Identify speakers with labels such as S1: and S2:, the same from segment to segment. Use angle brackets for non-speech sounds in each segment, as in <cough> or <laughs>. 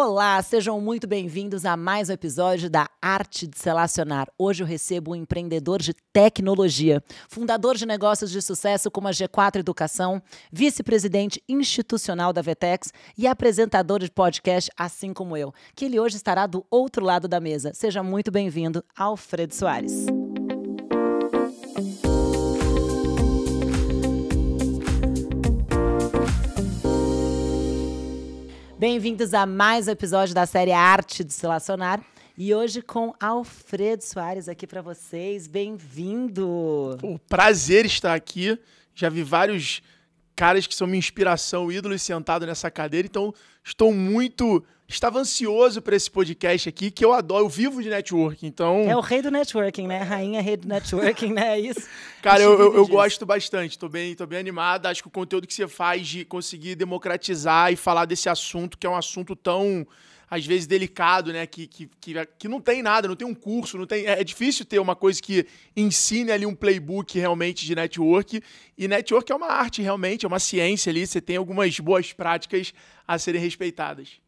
S1: Olá, sejam muito bem-vindos a mais um episódio da Arte de Selecionar. Hoje eu recebo um empreendedor de tecnologia, fundador de negócios de sucesso como a G4 Educação, vice-presidente institucional da Vetex e apresentador de podcast, assim como eu, que ele hoje estará do outro lado da mesa. Seja muito bem-vindo, Alfredo Soares. Bem-vindos a mais um episódio da série Arte de Se Relacionar. E hoje com Alfredo Soares aqui
S2: para vocês. Bem-vindo! Um prazer estar aqui. Já vi vários caras que são minha inspiração, ídolos, sentado nessa cadeira. Então, Estou muito. Estava ansioso para esse podcast aqui, que eu adoro, eu vivo de networking, então. É o rei do networking, né? Rainha, rei do networking, né? É isso.
S1: <laughs> Cara, eu, eu, eu gosto
S2: bastante, estou bem, tô bem animado. Acho que o conteúdo que você faz de conseguir democratizar e falar desse assunto, que é um assunto tão às vezes, delicado, né? Que, que, que, que não tem nada, não tem um curso, não tem. É, é, difícil ter uma coisa que ensine ali um playbook realmente de network. E network é uma arte, realmente, é uma ciência ali. Você tem algumas boas práticas a serem respeitadas.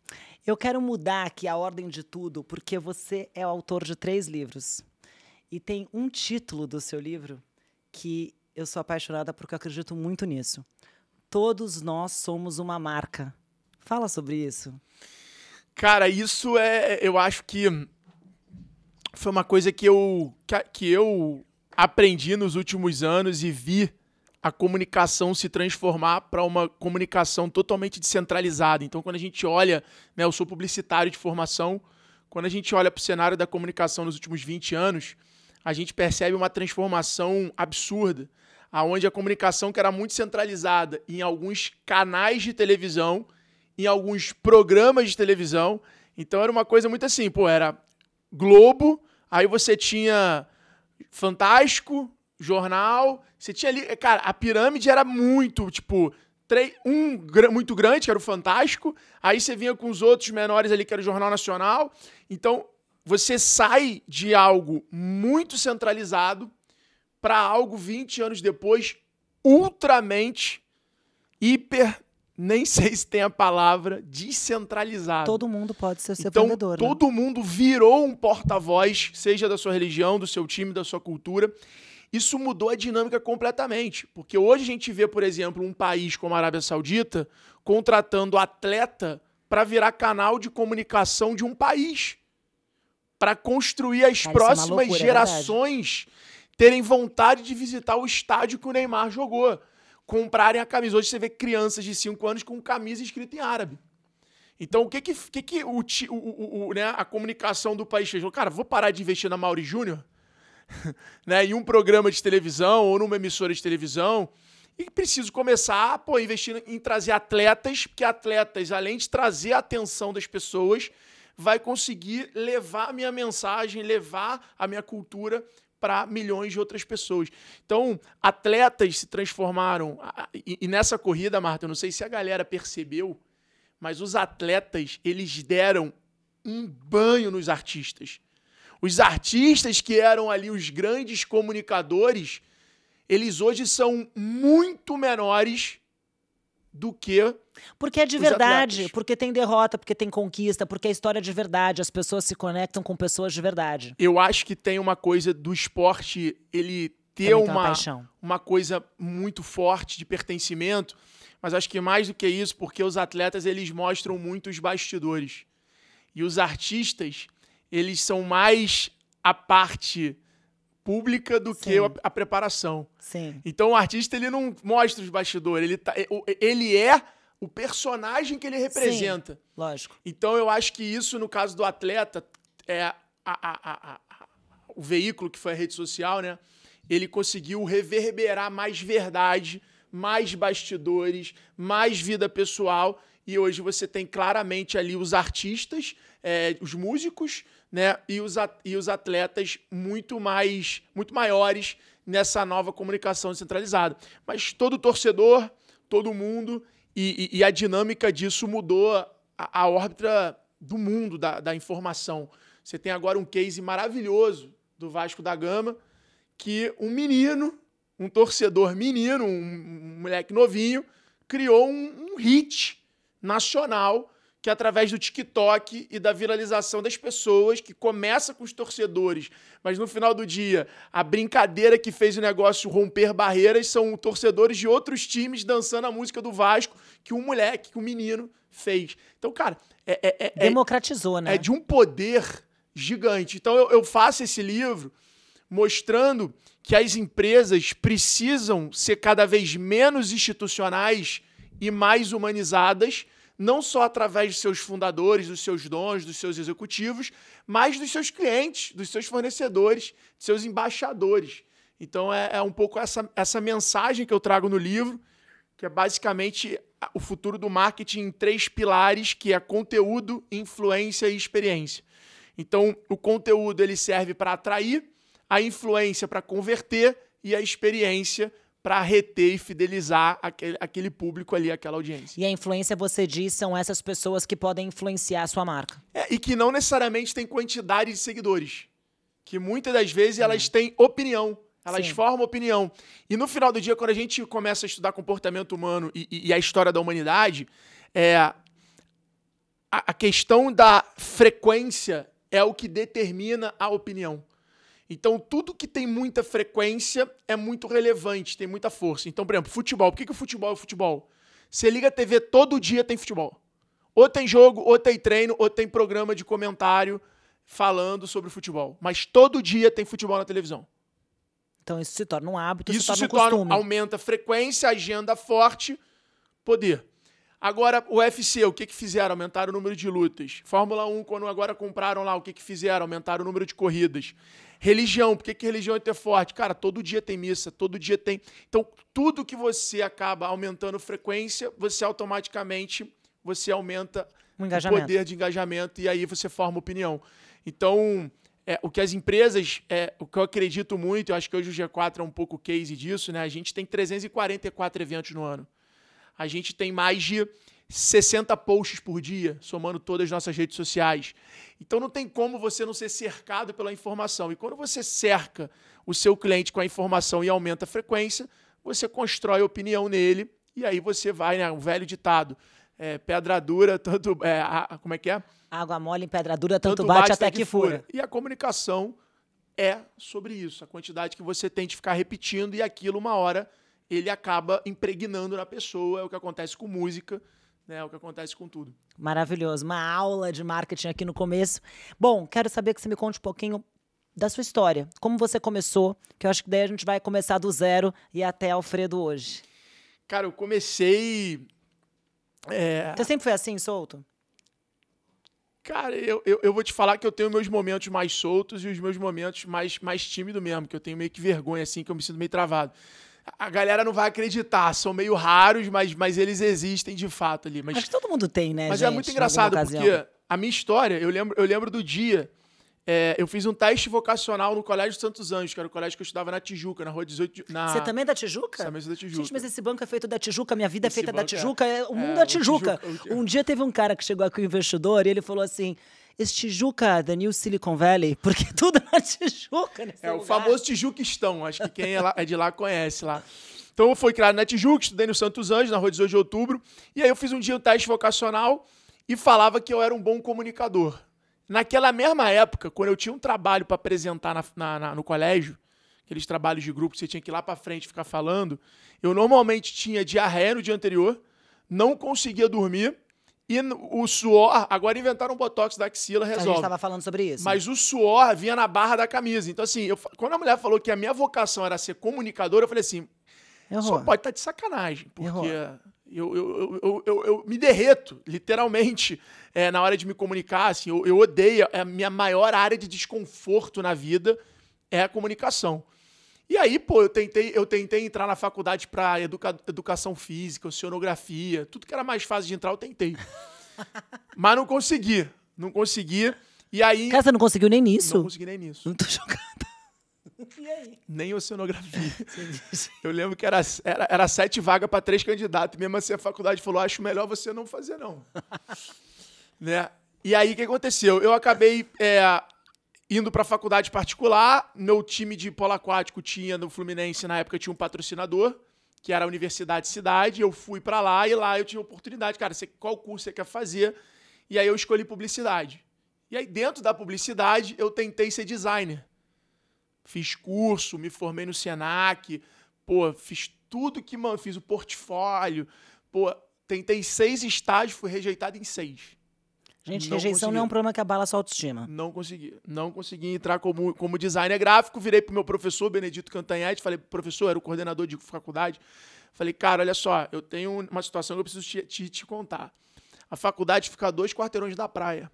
S1: Eu quero mudar aqui a ordem de tudo, porque você é autor de três livros. E tem um título do seu livro que eu sou apaixonada porque eu acredito muito nisso. Todos nós somos uma marca. Fala sobre isso.
S2: Cara, isso é. Eu acho que foi uma coisa que eu, que eu aprendi nos últimos anos e vi a comunicação se transformar para uma comunicação totalmente descentralizada. Então, quando a gente olha, né, eu sou publicitário de formação, quando a gente olha para o cenário da comunicação nos últimos 20 anos, a gente percebe uma transformação absurda, aonde a comunicação que era muito centralizada em alguns canais de televisão em alguns programas de televisão. Então era uma coisa muito assim, pô, era Globo, aí você tinha Fantástico, Jornal, você tinha ali, cara, a pirâmide era muito, tipo, um muito grande, que era o Fantástico, aí você vinha com os outros menores ali, que era o Jornal Nacional. Então, você sai de algo muito centralizado para algo 20 anos depois ultramente hiper nem <laughs> sei se tem a palavra, descentralizado. Todo
S1: mundo pode ser seu então, vendedor. Né? Todo né? mundo
S2: virou um porta-voz, seja da sua religião, do seu time, da sua cultura. Isso mudou a dinâmica completamente, porque hoje a gente vê, por exemplo, um país como a Arábia Saudita contratando atleta para virar canal de comunicação de um país, para construir as Cara, é próximas é loucura, gerações é terem vontade de visitar o estádio que o Neymar jogou comprarem a camisa. Hoje você vê crianças de 5 anos com camisa escrita em árabe. Então, o que que, que, que o, o, o, né, a comunicação do país fez? Cara, vou parar de investir na Mauri Júnior, <laughs> né, em um programa de televisão ou numa emissora de televisão, e preciso começar a investir em trazer atletas, porque atletas, além de trazer a atenção das pessoas, vai conseguir levar a minha mensagem, levar a minha cultura para milhões de outras pessoas. Então, atletas se transformaram. E, e nessa corrida, Marta, eu não sei se a galera percebeu, mas os atletas, eles deram um banho nos artistas. Os artistas que eram ali os grandes comunicadores, eles hoje são muito menores do que. Porque é de verdade, atletas.
S1: porque tem derrota, porque tem conquista, porque a é história é de verdade, as pessoas se conectam com pessoas de verdade.
S2: Eu acho que tem uma coisa do esporte, ele ter uma, uma, paixão. uma coisa muito forte de pertencimento, mas acho que mais do que isso, porque os atletas eles mostram muito os bastidores. E os artistas, eles são mais a parte pública do Sim. que a, a, preparação. Sim. Então o artista ele não mostra os bastidores, ele, tá, ele é o personagem que ele representa. Sim, lógico. Então eu acho que isso, no caso do atleta, é a, a, o veículo que foi a rede social, né? Ele conseguiu reverberar mais verdade, mais bastidores, mais vida pessoal. E hoje você tem claramente ali os artistas, é, os músicos, né? E os, e os atletas muito mais, muito maiores nessa nova comunicação descentralizada Mas todo torcedor, todo mundo, e, e, e a dinâmica disso mudou a, a órbita do mundo da, da informação. Você tem agora um case maravilhoso do Vasco da Gama, que um menino, um torcedor menino, um, um moleque novinho, criou um, um hit nacional que é através do TikTok e da viralização das pessoas, que começa com os torcedores, mas no final do dia, a brincadeira que fez o negócio romper barreiras são torcedores de outros times dançando a música do Vasco que um moleque, que um menino fez. Então, cara, é. é, é, é Democratizou, né? É de um poder gigante. Então, eu, eu faço esse livro mostrando que as empresas precisam ser cada vez menos institucionais e mais humanizadas não só através de seus fundadores, dos seus dons, dos seus executivos, mas dos seus clientes, dos seus fornecedores, dos seus embaixadores. Então é, é um pouco essa, essa mensagem que eu trago no livro, que é basicamente o futuro do marketing em três pilares, que é conteúdo, influência e experiência. Então, o conteúdo ele serve para atrair, a influência para converter e a experiência para reter e fidelizar aquele, aquele, público ali, aquela audiência.
S1: E a influência, você diz, são essas pessoas que podem influenciar a sua
S2: marca. É, e que não necessariamente têm quantidade de seguidores. Que muitas das vezes Sim. elas têm opinião. Elas Sim. formam opinião. E no final do dia, quando a gente começa a estudar comportamento humano e, e, e a história da humanidade, é, a, a questão da frequência é o que determina a opinião. Então, tudo que tem muita frequência é muito relevante, tem muita força. Então, por exemplo, futebol. Por que, que o futebol é futebol? Você liga a TV todo dia, tem futebol. Ou tem jogo, ou tem treino, ou tem programa de comentário falando sobre futebol. Mas todo dia tem futebol na televisão. Então isso se torna um hábito, isso, isso se torna, se um torna aumenta a frequência, agenda forte, poder. Agora, o UFC, o que, que fizeram? Aumentaram o número de lutas. Fórmula 1, quando agora compraram lá, o que, que fizeram? Aumentaram o número de corridas. Religião, por que, que religião é ter forte? Cara, todo dia tem missa, todo dia tem. Então, tudo que você acaba aumentando frequência, você automaticamente você aumenta um o poder de engajamento e aí você forma opinião. Então, é, o que as empresas, é, o que eu acredito muito, eu acho que hoje o G4 é um pouco case disso, né? A gente tem 344 eventos no ano. A gente tem mais de 60 posts por dia, somando todas as nossas redes sociais. Então não tem como você não ser cercado pela informação. E quando você cerca o seu cliente com a informação e aumenta a frequência, você constrói opinião nele e aí você vai, né? Um velho ditado. É, pedra dura, tanto. É, a, como é que é? Água mole em pedra dura, tanto, tanto bate, bate, até que fura. E a comunicação é sobre isso, a quantidade que você tem de ficar repetindo e aquilo, uma hora, ele acaba impregnando na pessoa. É o que acontece com música né, é o que acontece com tudo.
S1: Maravilhoso. Uma aula de marketing aqui no começo. Bom, quero saber que você me conte um pouquinho da sua história. Como você começou, que eu acho que daí a gente vai começar do zero e até Alfredo hoje.
S2: Cara, eu comecei. É... Você
S1: sempre foi assim, solto?
S2: Cara, eu, eu, eu, vou te falar que eu tenho meus momentos mais soltos e os meus momentos mais, mais tímido mesmo, que eu tenho meio que vergonha, assim, que eu me sinto meio travado a galera não vai acreditar. São meio raros, mas, mas eles existem de fato ali. Mas, Acho que todo mundo tem, né? Mas é gente, é muito engraçado, porque a minha história, eu lembro, eu lembro do dia. É, eu fiz um teste vocacional no Colégio Santos Anjos, que era o colégio que eu estudava na Tijuca, na rua 18 na... Você também é da Tijuca? Também sou da Tijuca. Gente, mas esse banco é feito da Tijuca, minha vida é esse é feita da é- Tijuca, é... o mundo é, é Tijuca.
S1: Tijuca. Um dia teve um cara que chegou aqui, o investidor, e ele falou assim: esse Tijuca da New Silicon Valley, <laughs> porque tudo
S2: na é Tijuca. Nesse é lugar. o famoso Tijuquistão, acho que quem é, lá, é de lá conhece lá. Então eu fui criado na Tijuca, estudei no Santos Anjos, na Rua 18 de Outubro, e aí eu fiz um dia um teste vocacional e falava que eu era um bom comunicador. Naquela mesma época, quando eu tinha um trabalho para apresentar na, na, na, no colégio, aqueles trabalhos de grupo que você tinha que ir lá para frente ficar falando, eu normalmente tinha diarreia no dia anterior, não conseguia dormir e o suor, agora inventaram o botox da axila, resolve. Então, a gente estava falando sobre isso. Mas o suor vinha na barra da camisa. Então, assim, eu, quando a mulher falou que a minha vocação era ser comunicador, eu falei assim: só pode estar tá de sacanagem, porque eu, eu, eu, eu, eu, me derreto, literalmente, é, na hora de me comunicar. Assim, eu, eu odeio, é a minha maior área de desconforto na vida é a comunicação. E aí, pô, eu tentei, eu tentei entrar na faculdade para educa educação física, oceanografia, tudo que era mais fácil de entrar, eu tentei. <laughs> Mas não consegui. Não consegui. E aí. Cara, você não conseguiu nem nisso? Não consegui nem nisso. Não tô jogando. <laughs> E aí? Nem oceanografia. <laughs> eu lembro que era, era, era sete vagas para três candidatos. Mesmo assim, a faculdade falou: acho melhor você não fazer, não. né? E aí, o que aconteceu? Eu acabei é, Indo para faculdade particular, meu time de polo aquático tinha no Fluminense na época tinha um patrocinador, que era a Universidade Cidade, eu fui para lá e lá eu tive a oportunidade, cara, você, qual curso você quer fazer? E aí eu escolhi publicidade. E aí dentro da publicidade eu tentei ser designer. Fiz curso, me formei no Senac, pô, fiz tudo que, mano, fiz o portfólio, pô, tentei seis estágios, fui rejeitado em seis. Gente, não rejeição consegui. não é um problema que abala a sua autoestima. Não consegui. Não consegui entrar como, como designer gráfico. Virei pro meu professor, Benedito Cantanhete, falei, professor, era o coordenador de faculdade. Falei, cara, olha só, eu tenho uma situação que eu preciso te, te, te contar. A faculdade fica a dois quarteirões da praia.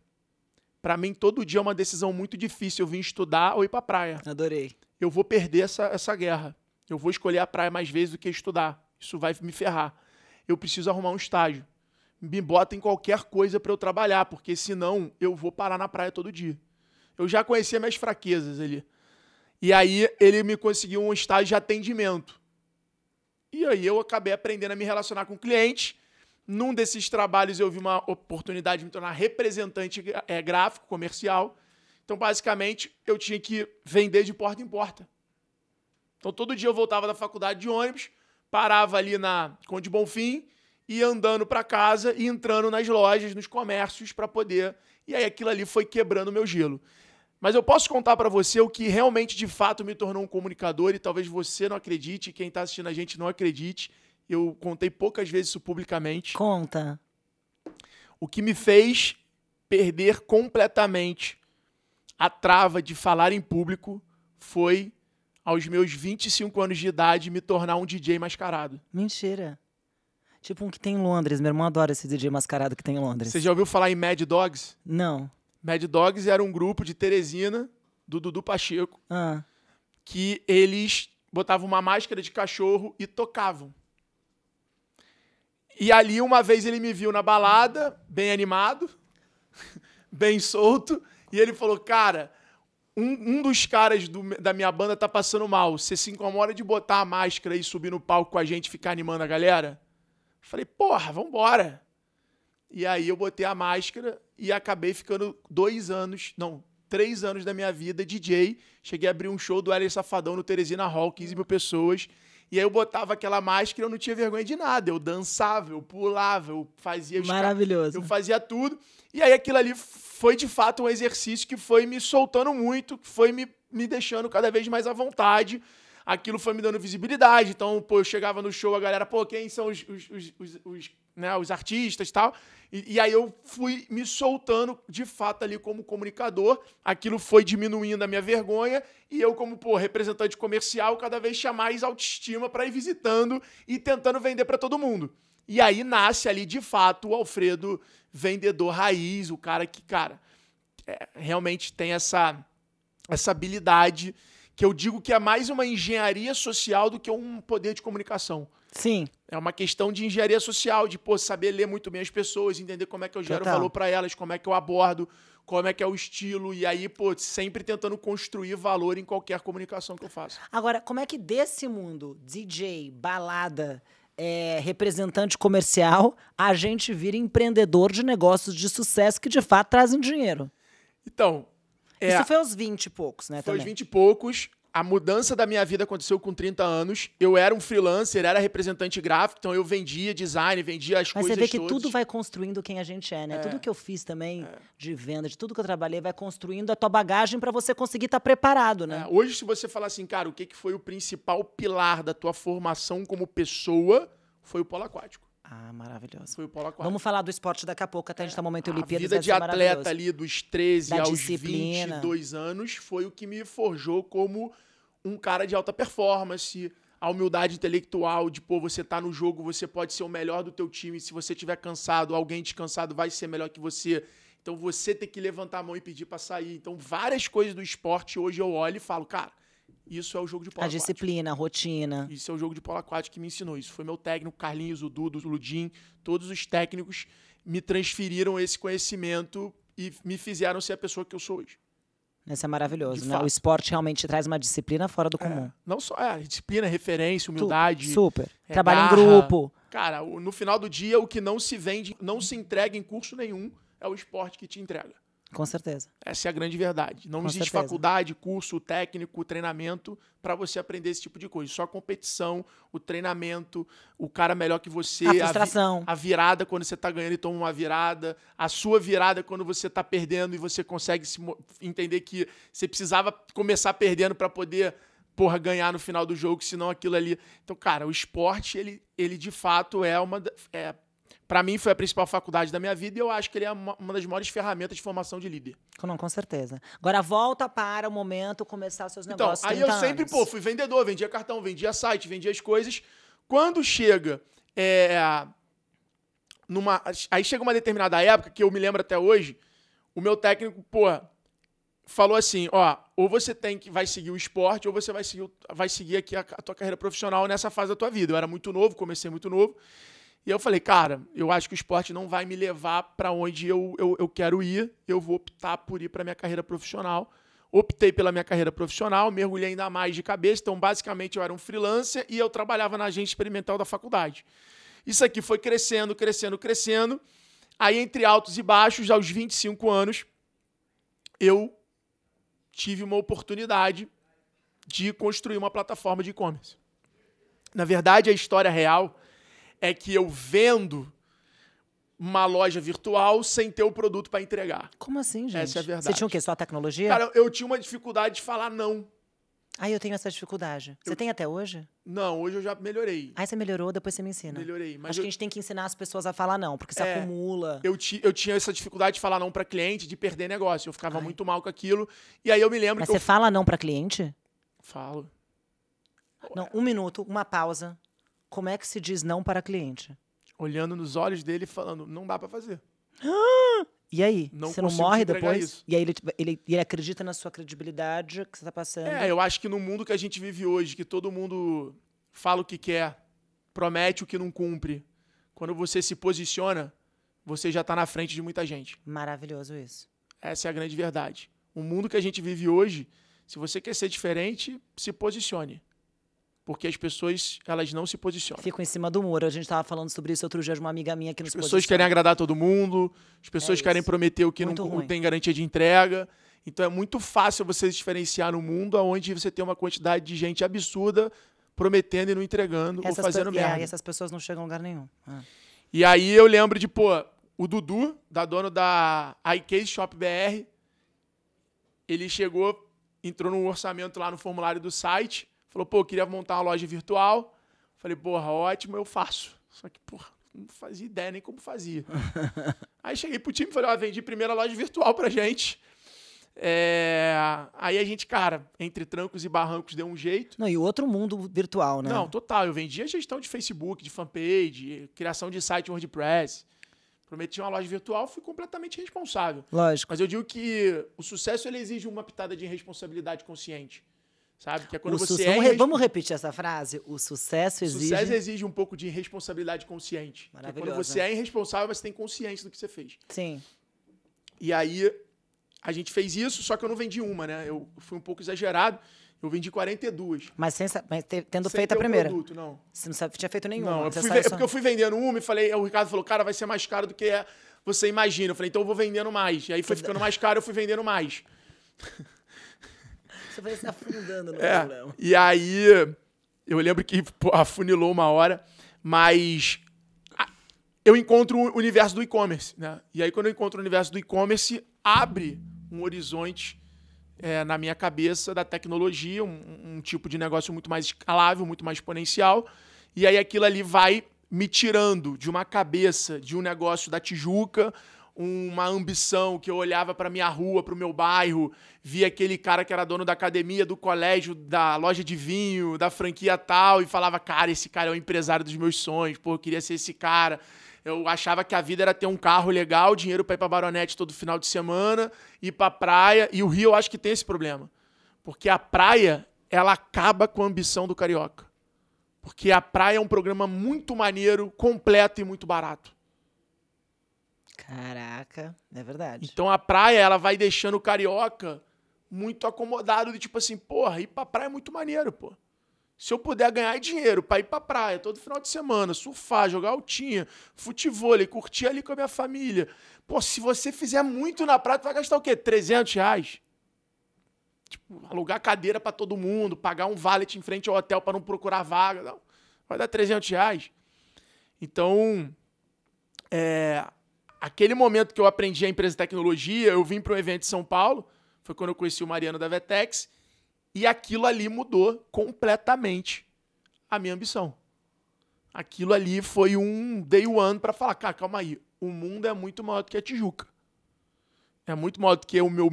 S2: Para mim, todo dia é uma decisão muito difícil. Eu vim estudar ou ir pra praia. Adorei. Eu vou perder essa, essa guerra. Eu vou escolher a praia mais vezes do que estudar. Isso vai me ferrar. Eu preciso arrumar um estágio me bota em qualquer coisa para eu trabalhar, porque senão eu vou parar na praia todo dia. Eu já conhecia minhas fraquezas ali. E aí ele me conseguiu um estágio de atendimento. E aí eu acabei aprendendo a me relacionar com clientes. Num desses trabalhos eu vi uma oportunidade de me tornar representante é, gráfico, comercial. Então, basicamente, eu tinha que vender de porta em porta. Então, todo dia eu voltava da faculdade de ônibus, parava ali na Conde Bonfim, e andando para casa e entrando nas lojas, nos comércios para poder. E aí aquilo ali foi quebrando meu gelo. Mas eu posso contar para você o que realmente de fato me tornou um comunicador e talvez você não acredite, quem está assistindo a gente não acredite. Eu contei poucas vezes isso publicamente. Conta. O que me fez perder completamente a trava de falar em público foi aos meus 25 anos de idade me tornar um DJ mascarado. Mentira.
S1: Tipo um que tem em Londres. Meu irmão adora esse DJ mascarado que tem em Londres. Você
S2: já ouviu falar em Mad Dogs? Não. Mad Dogs era um grupo de Teresina, do Dudu Pacheco, ah. que eles botavam uma máscara de cachorro e tocavam. E ali, uma vez, ele me viu na balada, bem animado, <laughs> bem solto, e ele falou: Cara, um, um dos caras do, da minha banda tá passando mal. Você se incomoda de botar a máscara e subir no palco com a gente ficar animando a galera? Falei, porra, vambora. E aí eu botei a máscara e acabei ficando dois anos, não, três anos da minha vida DJ. Cheguei a abrir um show do Hélio Safadão no Teresina Hall, 15 mil pessoas. E aí eu botava aquela máscara e eu não tinha vergonha de nada. Eu dançava, eu pulava, eu fazia... Maravilhoso. Eu fazia tudo. E aí aquilo ali foi, de fato, um exercício que foi me soltando muito, que foi me, me deixando cada vez mais à vontade aquilo foi me dando visibilidade. Então, pô, eu chegava no show, a galera, pô, quem são os, os, os, os, os né, os artistas tal. e tal. E aí eu fui me soltando, de fato, ali como comunicador. Aquilo foi diminuindo a minha vergonha. E eu, como pô, representante comercial, cada vez tinha mais autoestima para ir visitando e tentando vender para todo mundo. E aí nasce ali, de fato, o Alfredo vendedor raiz, o cara que, cara, é, realmente tem essa, essa habilidade que eu digo que é mais uma engenharia social do que um poder de comunicação. Sim. É uma questão de engenharia social, de pô, saber ler muito bem as pessoas, entender como é que eu gero Total. valor para elas, como é que eu abordo, como é que é o estilo, e aí, pô, sempre tentando construir valor em qualquer comunicação que eu faço.
S1: Agora, como é que desse mundo, DJ, balada, é, representante comercial, a gente vira empreendedor de negócios de sucesso que de fato trazem
S2: dinheiro? Então, é, Isso foi aos 20 e poucos, né? Foi aos 20 e poucos. A mudança da minha vida aconteceu com 30 anos. Eu era um freelancer, era representante gráfico, então eu vendia design, vendia as Mas coisas. Mas você vê que todas. tudo
S1: vai construindo quem a gente é, né? É. Tudo que eu fiz também é. de
S2: venda, de tudo que eu trabalhei, vai construindo a tua bagagem para você conseguir estar tá preparado, né? É. Hoje, se você falar assim, cara, o que, que foi o principal pilar da tua formação como pessoa, foi o polo aquático.
S1: Ah, maravilhoso. Foi o polo Aquari. Vamos falar do esporte daqui a pouco, até a gente tá no momento Olimpíada. A vida de atleta ali dos
S2: 13 da aos disciplina. 22 anos foi o que me forjou como um cara de alta performance, a humildade intelectual de, pô, você tá no jogo, você pode ser o melhor do teu time, se você tiver cansado, alguém descansado vai ser melhor que você. Então você tem que levantar a mão e pedir para sair. Então várias coisas do esporte hoje eu olho e falo, cara, isso é o jogo de polo A aquático. disciplina, a rotina. Isso é o jogo de polo aquático que me ensinou. Isso foi meu técnico, Carlinhos, o Dudu, o Ludim, todos os técnicos me transferiram esse conhecimento e me fizeram ser a pessoa que eu sou hoje. Isso é maravilhoso,
S1: de né? Fato. O esporte realmente traz uma disciplina fora
S2: do é, comum. É, não só é, disciplina, referência, humildade. Tu, super. É, Trabalho garra. em grupo. Cara, no final do dia, o que não se vende, não se entrega em curso nenhum, é o esporte que te entrega. Com certeza. Essa é a grande verdade. Não Com existe certeza. faculdade, curso, técnico, treinamento para você aprender esse tipo de coisa. Só a competição, o treinamento, o cara melhor que você. A frustração. A, vi a virada quando você está ganhando e toma uma virada. A sua virada quando você está perdendo e você consegue entender que você precisava começar perdendo para poder porra, ganhar no final do jogo, senão aquilo ali. Então, cara, o esporte, ele, ele de fato é uma. É, para mim foi a principal faculdade da minha vida e eu acho que ele é uma, uma, das maiores ferramentas de formação de líder. Não, com certeza. Agora volta para o momento começar os seus então, negócios. Aí eu anos. sempre, pô, fui vendedor, vendia cartão, vendia site, vendia as coisas. Quando chega é, numa aí chega uma determinada época que eu me lembro até hoje, o meu técnico, pô, falou assim, ó, ou você tem que vai seguir o esporte ou você vai seguir vai seguir aqui a, a tua carreira profissional nessa fase da tua vida. Eu era muito novo, comecei muito novo. E eu falei, cara, eu acho que o esporte não vai me levar para onde eu, eu, eu quero ir, eu vou optar por ir para minha carreira profissional. Optei pela minha carreira profissional, mergulhei ainda mais de cabeça, então basicamente eu era um freelancer e eu trabalhava na agência experimental da faculdade. Isso aqui foi crescendo, crescendo, crescendo. Aí, entre altos e baixos, aos 25 anos, eu tive uma oportunidade de construir uma plataforma de e-commerce. Na verdade, a história real é que eu vendo uma loja virtual sem ter o produto para entregar. Como
S1: assim, gente? Essa é a verdade. Você tinha o quê? Só a tecnologia? Cara,
S2: eu tinha uma dificuldade de falar não. Ah, eu tenho
S1: essa dificuldade. Você eu... tem até hoje? Não, hoje eu já melhorei. Ah, você melhorou, depois você me ensina. Melhorei. Mas Acho eu... que
S2: a gente tem que ensinar as pessoas a falar não, porque se é, acumula. Eu, ti, eu tinha essa dificuldade de falar não para cliente, de perder negócio. Eu ficava Ai. muito mal com aquilo. E aí eu me lembro Mas que. Mas você eu...
S1: fala não para cliente? Falo. Não, um minuto, uma pausa como é que se diz não para cliente?
S2: Olhando nos olhos dele falando, não dá para fazer. <gasps> E aí? Não você não morre depois? Isso. E aí ele, ele, ele, acredita na sua credibilidade que você tá passando. É, eu acho que no mundo que a gente vive hoje, que todo mundo fala o que quer, promete o que não cumpre, quando você se posiciona, você já está na frente de muita gente. Maravilhoso isso. Essa é a grande verdade. O mundo que a gente vive hoje, se você quer ser diferente, se posicione porque as pessoas elas não se posicionam. Ficam em cima do muro. A gente estava falando sobre isso outro dia de uma amiga minha que nos As pessoas posiciona. querem agradar todo mundo, as pessoas é querem prometer o que não, não, tem garantia de entrega. Então é muito fácil você se diferenciar no mundo onde você tem uma quantidade de gente absurda prometendo e não entregando essas ou fazendo é, merda. É, e essas pessoas não chegam a lugar nenhum. Ah. E aí eu lembro de, pô, o Dudu, da dono da iCase Shop BR, ele chegou, entrou no orçamento lá no formulário do site Falou, pô, eu queria montar uma loja virtual. Falei, porra, ótimo, eu faço. Só que, porra, não fazia ideia nem como fazia. <laughs> aí cheguei pro time e falei, ó, vendi primeira loja virtual pra gente. É... Aí a gente, cara, entre trancos e barrancos deu um jeito.
S1: Não, e outro mundo virtual, né? Não,
S2: total. Eu vendia gestão de Facebook, de fanpage, criação de site WordPress. Prometi uma loja virtual, fui completamente responsável. Lógico. Mas eu digo que o sucesso ele exige uma pitada de responsabilidade consciente. Sabe? Que é quando o você é...
S1: Vamos repetir essa frase? O sucesso exige... O sucesso
S2: exige um pouco de responsabilidade consciente. Que é quando você né? é irresponsável, você tem consciência do que você fez. Sim. E aí, a gente fez isso, só que eu não vendi uma, né? Eu fui um pouco exagerado. Eu vendi 42.
S1: Mas, sem, mas tendo sem feito a primeira? Produto,
S2: não. Você não sabe, tinha feito nenhuma. Não, eu fui, é porque eu fui vendendo uma e falei... É, o Ricardo falou, cara, vai ser mais caro do que é, você imagina. Eu falei, então eu vou vendendo mais. E aí foi ficando mais caro, eu fui vendendo mais. <laughs>
S1: vai se afundando no é, problema.
S2: E aí, eu lembro que pô, afunilou uma hora, mas eu encontro o universo do e-commerce, né? E aí, quando eu encontro o universo do e-commerce, abre um horizonte é, na minha cabeça da tecnologia, um, um tipo de negócio muito mais escalável, muito mais exponencial. E aí aquilo ali vai me tirando de uma cabeça de um negócio da Tijuca uma ambição que eu olhava para minha rua, para o meu bairro, via aquele cara que era dono da academia, do colégio, da loja de vinho, da franquia tal e falava: "Cara, esse cara é o empresário dos meus sonhos, pô, eu queria ser esse cara". Eu achava que a vida era ter um carro legal, dinheiro para ir para Baronete todo final de semana, ir para praia, e o Rio eu acho que tem esse problema. Porque a praia, ela acaba com a ambição do carioca. Porque a praia é um programa muito maneiro, completo e muito barato.
S1: Caraca, é verdade.
S2: Então a praia, ela vai deixando o carioca muito acomodado, de tipo assim, porra, ir pra praia é muito maneiro, pô. Se eu puder ganhar dinheiro pra ir pra praia todo final de semana, surfar, jogar altinha, futebol, curtir ali com a minha família. Pô, se você fizer muito na praia, tu vai gastar o quê? 300 reais? Tipo, alugar cadeira para todo mundo, pagar um valet em frente ao hotel para não procurar vaga. Não. Vai dar 300 reais. Então, é, aquele momento que eu aprendi a empresa de tecnologia, eu vim para um evento em São Paulo, foi quando eu conheci o Mariano da Vetex, e aquilo ali mudou completamente a minha ambição. Aquilo ali foi um day one para falar, cara, calma aí, o mundo é muito maior do que a Tijuca. É muito maior do que o meu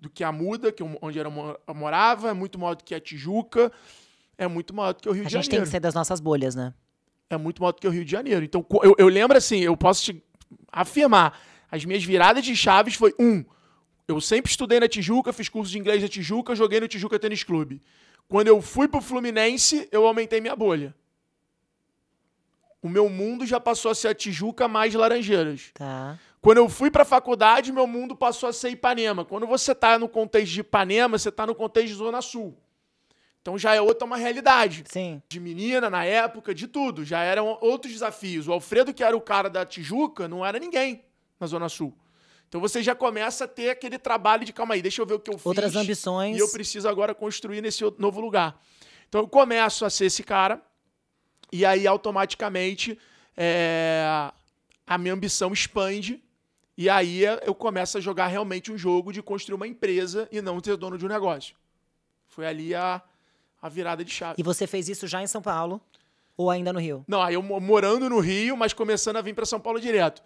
S2: do que a Muda, que eu, onde eu morava, é muito maior do que a Tijuca, é muito maior do que o Rio a de Janeiro. A gente tem que ser das nossas bolhas, né? É muito maior do que o Rio de Janeiro. Então, eu, eu lembro assim, eu posso te afirmar. As minhas viradas de chaves foi um. Eu sempre estudei na Tijuca, fiz curso de inglês na Tijuca, joguei no Tijuca Tênis Clube. Quando eu fui pro Fluminense, eu aumentei minha bolha. O meu mundo já passou a ser a Tijuca mais Laranjeiras. Tá. Quando eu fui para a faculdade, meu mundo passou a ser Ipanema. Quando você está no contexto de Ipanema, você está no contexto de Zona Sul. Então já é outra uma realidade. Sim. De menina, na época, de tudo. Já eram outros desafios. O Alfredo, que era o cara da Tijuca, não era ninguém na Zona Sul. Então você já começa a ter aquele trabalho de calma aí, deixa eu ver o que eu Outras fiz. Outras ambições. E eu preciso agora construir nesse novo lugar. Então eu começo a ser esse cara, e aí automaticamente é, a minha ambição expande, e aí eu começo a jogar realmente um jogo de construir uma empresa e não ser dono de um negócio. Foi ali a, a virada de chave. E você fez isso já em São Paulo ou ainda no Rio? Não, aí eu morando no Rio, mas começando a vir para São Paulo direto.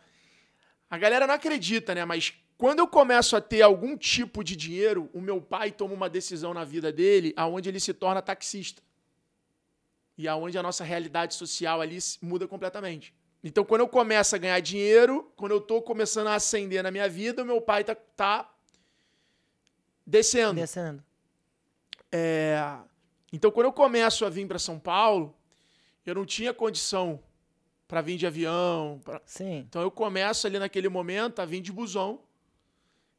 S2: A galera não acredita, né? Mas quando eu começo a ter algum tipo de dinheiro, o meu pai toma uma decisão na vida dele aonde ele se torna taxista. E aonde a nossa realidade social ali muda completamente. Então, quando eu começo a ganhar dinheiro, quando eu estou começando a ascender na minha vida, o meu pai tá, tá descendo. Descendo. É... Então, quando eu começo a vir para São Paulo, eu não tinha condição para vir de avião. Pra... Sim. Então, eu começo ali naquele momento a vir de busão,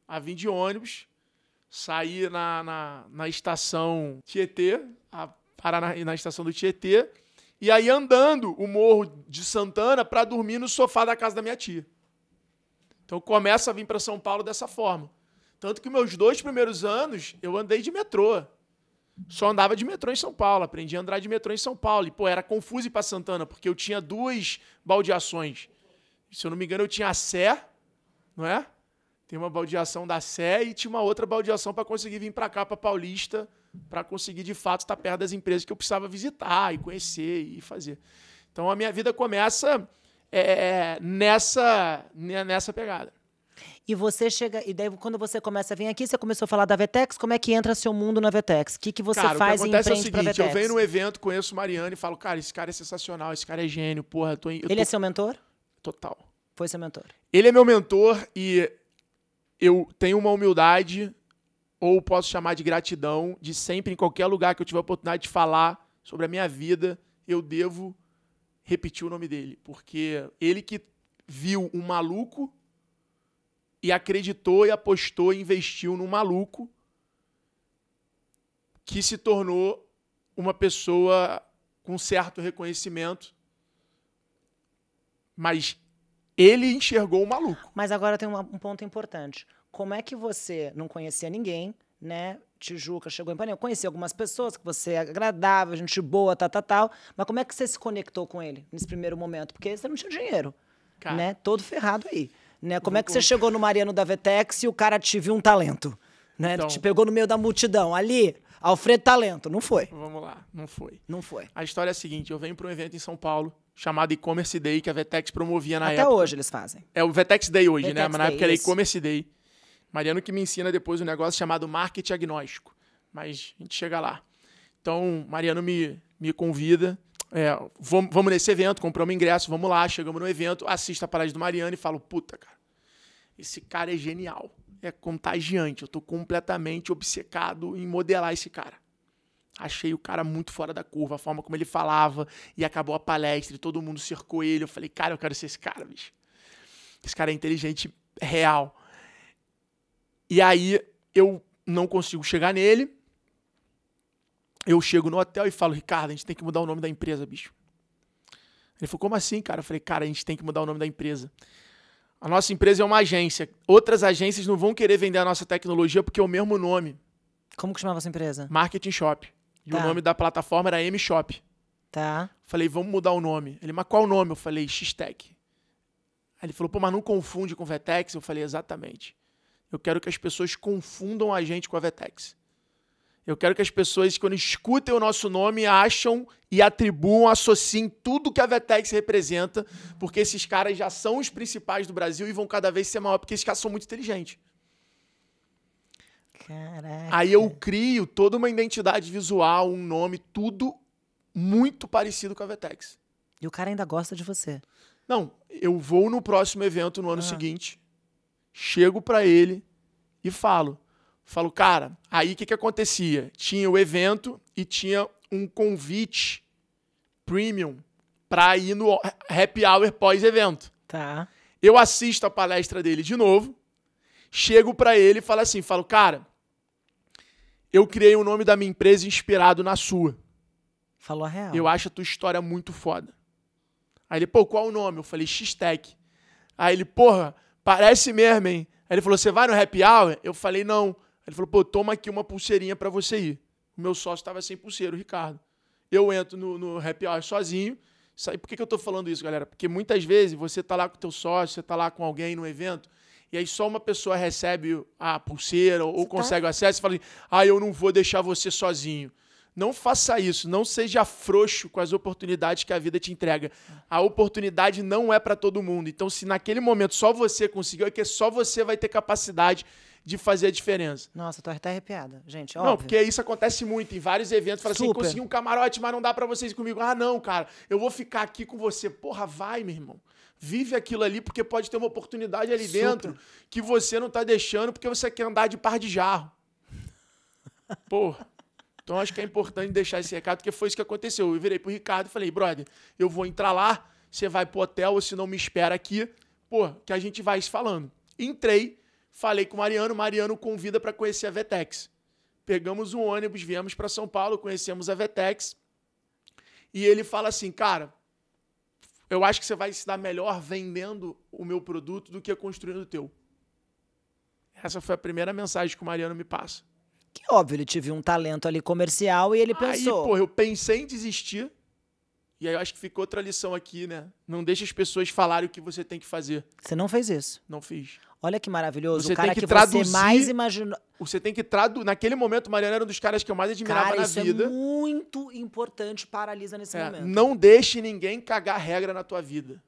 S2: a vir de ônibus, sair na, na, na estação Tietê, a parar na, na estação do Tietê, e aí andando o morro de Santana para dormir no sofá da casa da minha tia. Então, começa a vir para São Paulo dessa forma. Tanto que meus dois primeiros anos eu andei de metrô. Só andava de metrô em São Paulo, aprendi a andar de metrô em São Paulo. E, pô, era confuso ir para Santana, porque eu tinha duas baldeações. Se eu não me engano, eu tinha a Sé, não é? Tem uma baldeação da Sé e tinha uma outra baldeação para conseguir vir para cá, para Paulista, para conseguir de fato estar tá perto das empresas que eu precisava visitar e conhecer e fazer. Então a minha vida começa é, nessa, né, nessa pegada. E você chega. E daí, quando você
S1: começa a vir aqui, você começou a falar da Vetex. Como é que entra seu mundo na Vetex? O que, que você cara, faz o que acontece é o seguinte: eu venho no
S2: evento, conheço o Mariano e falo, cara, esse cara é sensacional, esse cara é gênio, porra. Eu tô, eu Ele tô... é seu mentor? Total. Foi seu mentor. Ele é meu mentor e eu tenho uma humildade, ou posso chamar de gratidão, de sempre, em qualquer lugar que eu tiver a oportunidade de falar sobre a minha vida, eu devo repetir o nome dele. Porque ele que viu um maluco e acreditou e apostou e investiu num maluco que se tornou uma pessoa com certo reconhecimento, mas ele enxergou o maluco.
S1: Mas agora tem um ponto importante. Como é que você não conhecia ninguém, né? Tijuca chegou em Panema, conheci algumas pessoas que você é agradável, gente boa, tal, tal, tal. Mas como é que você se conectou com ele nesse primeiro momento? Porque você não tinha dinheiro, Cara. né? Todo ferrado aí. Né? Como é que você chegou no Mariano da Vetex e o cara te viu um talento? Né? Então, te pegou no meio da multidão. Ali, Alfredo Talento. Não foi.
S2: Vamos lá, não foi. Não foi. A história é a seguinte: eu venho para um evento em São Paulo chamado E-Commerce Day, que a Vetex promovia na Até época. Até hoje eles fazem. É o Vetex Day hoje, né? Vetex né? Mas na Day, época era E-Commerce Day. Mariano que me ensina depois um negócio chamado marketing agnóstico. Mas a gente chega lá. Então, Mariano me, me convida é, vamos, vamos nesse evento, compramos um ingresso, vamos lá, chegamos no evento, assisto a parada do Mariano e falo, puta, cara, esse cara é genial, é contagiante, eu tô completamente obcecado em modelar esse cara. Achei o cara muito fora da curva, a forma como ele falava, e acabou a palestra, e todo mundo cercou ele. Eu falei, cara, eu quero ser esse cara, bicho. Esse cara é inteligente é real. E aí eu não consigo chegar nele, eu chego no hotel e falo, Ricardo, a gente tem que mudar o nome da empresa, bicho. Ele falou, como assim, cara? Eu falei, cara, a gente tem que mudar o nome da empresa. A nossa empresa é uma agência. Outras agências não vão querer vender a nossa tecnologia porque é o mesmo nome. Como que chamava essa empresa? Marketing Shop. E tá. o nome da plataforma era M-Shop. Tá. Falei, vamos mudar o nome. Ele, mas qual o nome? Eu falei, X-Tech. Aí ele falou, pô, mas não confunde com Vetex? Eu falei, exatamente. Eu quero que as pessoas confundam a gente com a Vetex. Eu quero que as pessoas, quando escutem o nosso nome, acham e atribuam, associem tudo que a Vetex representa, porque esses caras já são os principais do Brasil e vão cada vez ser maior, porque esses caras são muito inteligentes. Caraca. Aí eu crio toda uma identidade visual, um nome, tudo muito parecido com a Vetex. E o cara ainda gosta de você? Não, eu vou no próximo evento no ano ah. seguinte, chego para ele e falo: Falo, cara, aí o que, que acontecia? Tinha o evento e tinha um convite premium para ir no happy hour pós-evento. Tá. Eu assisto a palestra dele de novo, chego para ele e falo assim, falo, cara, eu criei o nome da minha empresa inspirado na sua. Falou a real. Eu acho a tua história muito foda. Aí ele, pô, qual o nome? Eu falei, X-Tech. Aí ele, porra, parece mesmo, hein? Aí ele falou, você vai no happy hour? Eu falei, não. Ele falou, pô, toma aqui uma pulseirinha para você ir. O meu sócio estava sem pulseira, o Ricardo. Eu entro no, no happy hour sozinho. Sai. Por que, que eu estou falando isso, galera? Porque muitas vezes você está lá com o teu sócio, você está lá com alguém no evento, e aí só uma pessoa recebe a pulseira ou, tá consegue tá? o acesso e fala assim, ah, eu não vou deixar você sozinho. Não faça isso, não seja frouxo com as oportunidades que a vida te entrega. A oportunidade não é para todo mundo. Então, se naquele momento só você conseguiu, é que só você vai ter capacidade de fazer a diferença. Nossa, tô até arrepiada, gente. Óbvio. Não, porque isso acontece muito em vários eventos. Fala assim, Super. assim, consegui um camarote, mas não dá para vocês comigo. Ah, não, cara, eu vou ficar aqui com você. Porra, vai, meu irmão. Vive aquilo ali, porque pode ter uma oportunidade ali Super. dentro que você não tá deixando porque você quer andar de par de jarro. <laughs> Porra. Então acho que é importante deixar esse recado, porque foi isso que aconteceu. Eu virei pro Ricardo e falei, brother, eu vou entrar lá, você vai pro hotel, ou se não me espera aqui, pô, que a gente vai se falando. Entrei, Falei com o Mariano, Mariano convida para conhecer a Vetex. Pegamos um ônibus, viemos para São Paulo, conhecemos a Vetex. E ele fala assim, cara, eu acho que você vai se dar melhor vendendo o meu produto do que construindo o teu. Essa foi a primeira mensagem que o Mariano me passa.
S1: Que óbvio, ele tive um talento ali comercial e ele aí, pensou. Aí, pô, eu
S2: pensei em desistir. E aí eu acho que ficou outra lição aqui, né? Não deixa as pessoas falarem o que você tem que fazer.
S1: Você não fez isso. Não fiz. Olha que maravilhoso. Você o cara que, que traduzir, você mais
S2: imaginou. Você tem que traduzir. Naquele momento, o Mariano era um dos caras que eu mais admirava cara, na isso é vida. É muito
S1: importante para a Lisa nesse é, momento.
S2: Não deixe ninguém cagar regra na tua vida.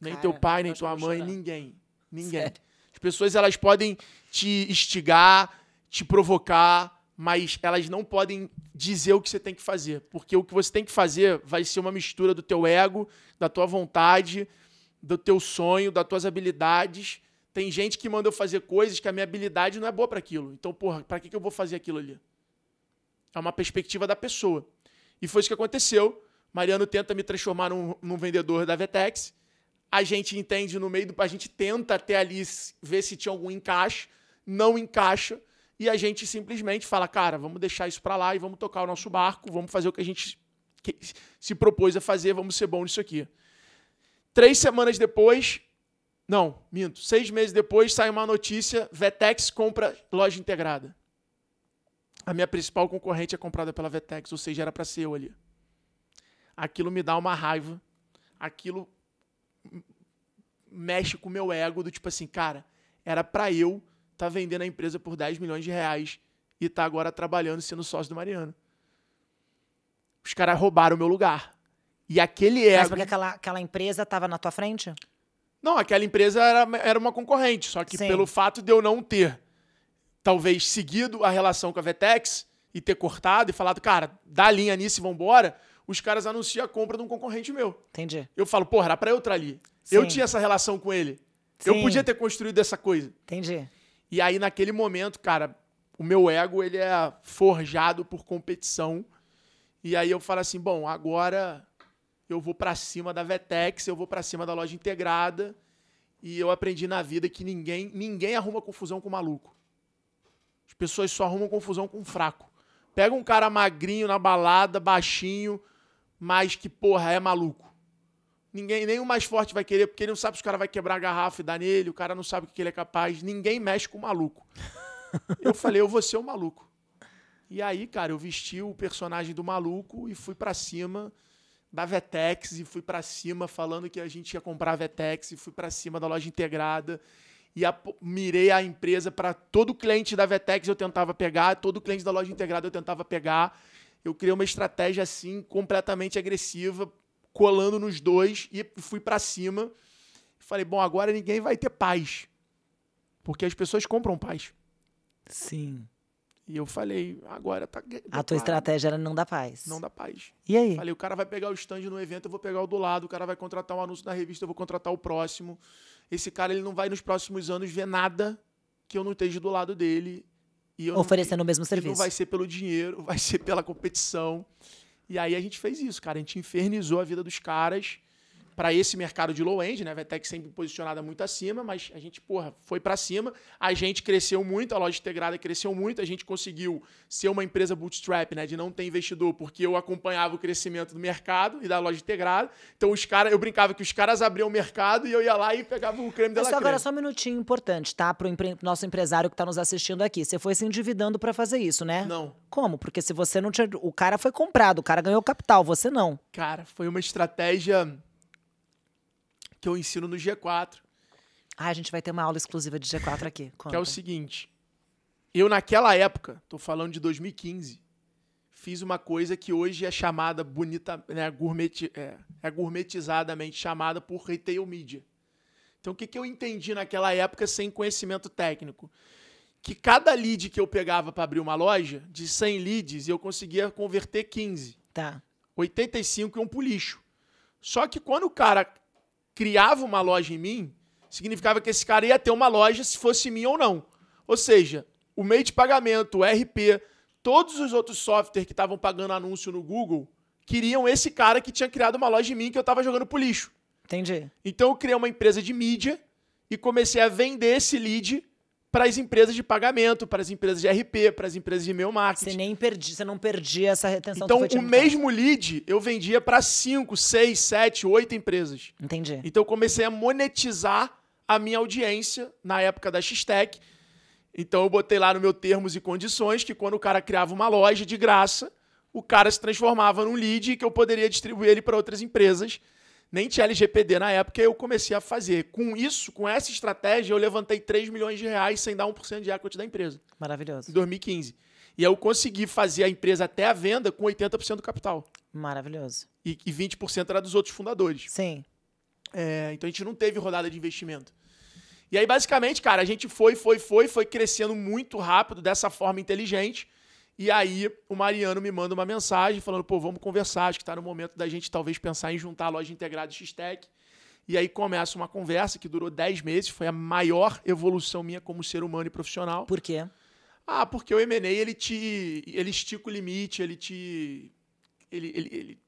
S2: Nem cara, teu pai, nem tua mãe, ninguém. Ninguém. Sério? As pessoas elas podem te instigar, te provocar, mas elas não podem dizer o que você tem que fazer. Porque o que você tem que fazer vai ser uma mistura do teu ego, da tua vontade, do teu sonho, das tuas habilidades tem gente que manda eu fazer coisas que a minha habilidade não é boa para aquilo. Então, porra, para que, que eu vou fazer aquilo ali? É uma perspectiva da pessoa. E foi isso que aconteceu. Mariano tenta me transformar num, num vendedor da Vetex. A gente entende no meio do. A gente tenta até ali ver se tinha algum encaixe. Não encaixa. E a gente simplesmente fala, cara, vamos deixar isso para lá e vamos tocar o nosso barco, vamos fazer o que a gente se propôs a fazer, vamos ser bom nisso aqui. Três semanas depois, não, minto. Seis meses depois sai uma notícia: Vetex compra loja integrada. A minha principal concorrente é comprada pela Vetex, ou seja, era para ser eu ali. Aquilo me dá uma raiva. Aquilo mexe com o meu ego do tipo assim, cara, era para eu estar tá vendendo a empresa por 10 milhões de reais e tá agora trabalhando sendo sócio do Mariano. Os caras roubaram o meu lugar. E aquele ego. Mas porque
S1: aquela, aquela empresa estava na tua frente?
S2: Não, aquela empresa era, era uma concorrente, só que Sim. pelo fato de eu não ter, talvez, seguido a relação com a Vetex e ter cortado e falado, cara, dá linha nisso e vambora, os caras anunciam a compra de um concorrente meu. Entendi. Eu falo, porra, era pra eu estar ali. Sim. Eu tinha essa relação com ele. Sim. Eu podia ter construído essa coisa. Entendi. E aí, naquele momento, cara, o meu ego, ele é forjado por competição. E aí eu falo assim, bom, agora eu vou para cima da Vetex, eu vou para cima da loja integrada. E eu aprendi na vida que ninguém, ninguém arruma confusão com maluco. As pessoas só arrumam confusão com fraco. Pega um cara magrinho na balada, baixinho, mas que, porra, é maluco. Ninguém, nem o mais forte vai querer, porque ele não sabe se o cara vai quebrar a garrafa e dar nele, o cara não sabe o que ele é capaz. Ninguém mexe com o maluco. <laughs> eu falei, eu vou ser o maluco. E aí, cara, eu vesti o personagem do maluco e fui para cima da Vetex e fui para cima falando que a gente ia comprar a Vetex e fui para cima da loja integrada e a, mirei a empresa para todo cliente da Vetex eu tentava pegar, todo cliente da loja integrada eu tentava pegar. Eu criei uma estratégia assim completamente agressiva, colando nos dois e fui para cima. Falei, bom, agora ninguém vai ter paz. Porque as pessoas compram paz. Sim. E eu falei, agora tá. A tua estratégia era não dar paz. Não dar paz. E aí? Falei, o cara vai pegar o stand no evento, eu vou pegar o do lado, o cara vai contratar um anúncio na revista, eu vou contratar o próximo. Esse cara, ele não vai nos próximos anos ver nada que eu não esteja do lado dele. Oferecendo não, o mesmo serviço. Não vai ser pelo dinheiro, <laughs> vai ser pela competição. E aí a gente fez isso, cara. A gente infernizou a vida dos caras para esse mercado de low-end, né? Vetec sempre posicionada muito acima, mas a gente, porra, foi para cima. A gente cresceu muito, a loja integrada cresceu muito, a gente conseguiu ser uma empresa bootstrap, né? De não ter investidor, porque eu acompanhava o crescimento do mercado e da loja integrada. Então os caras, eu brincava que os caras abriam o mercado e eu ia lá e pegava o creme da Agora só um
S1: minutinho importante, tá? Pro empre... nosso empresário que está nos assistindo aqui. Você foi se endividando para fazer isso, né? Não. Como? Porque se você não tinha. O cara foi comprado, o cara ganhou
S2: capital, você não. Cara, foi uma estratégia que eu ensino no G4. Ah, a gente vai ter uma aula exclusiva de G4 aqui. Conta. Que é o seguinte. Eu, naquela época, tô falando de 2015, fiz uma coisa que hoje é chamada bonita, né, gourmet, é, é gourmetizadamente chamada por retail media. Então, o que, que eu entendi naquela época sem conhecimento técnico? Que cada lead que eu pegava para abrir uma loja, de 100 leads, eu conseguia converter 15. Tá. 85 iam pro lixo. Só que quando o cara criava uma loja em mim, significava que esse cara ia ter uma loja se fosse mim ou não. Ou seja, o meio de pagamento, o RP, todos os outros softwares que estavam pagando anúncio no Google queriam esse cara que tinha criado uma loja em mim que eu estava jogando pro lixo. Entendi. Então eu criei uma empresa de mídia e comecei a vender esse lead para as empresas de pagamento, para as empresas de RP, para as empresas de e-mail marketing. Você nem perdi, você não perdia essa retenção. Então, o mesmo lead eu vendia para 5, 6, 7, 8 empresas. Entendi. Então, eu comecei a monetizar a minha audiência na época da X-Tech. Então, eu botei lá no meu termos e condições que quando o cara criava uma loja de graça, o cara se transformava num lead que eu poderia distribuir ele para outras empresas nem tinha LGPD na época, eu comecei a fazer. Com isso, com essa estratégia, eu levantei 3 milhões de reais sem dar 1% de equity da empresa. Maravilhoso. Em 2015. E eu consegui fazer a empresa até a venda com 80% do capital. Maravilhoso. E, e 20% era dos outros fundadores. Sim. É, então a gente não teve rodada de investimento. E aí, basicamente, cara, a gente foi, foi, foi, foi crescendo muito rápido, dessa forma inteligente. E aí o Mariano me manda uma mensagem falando, pô, vamos conversar, acho que está no momento da gente talvez pensar em juntar a loja integrada X-Tech. E aí começa uma conversa que durou 10 meses, foi a maior evolução minha como ser humano e profissional. Por quê? Ah, porque o M&A, ele te ele estica o limite, ele te ele, ele, ele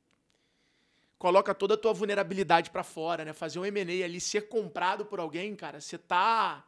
S2: coloca toda a tua vulnerabilidade para fora, né? Fazer um M&A ali ser comprado por alguém, cara, você tá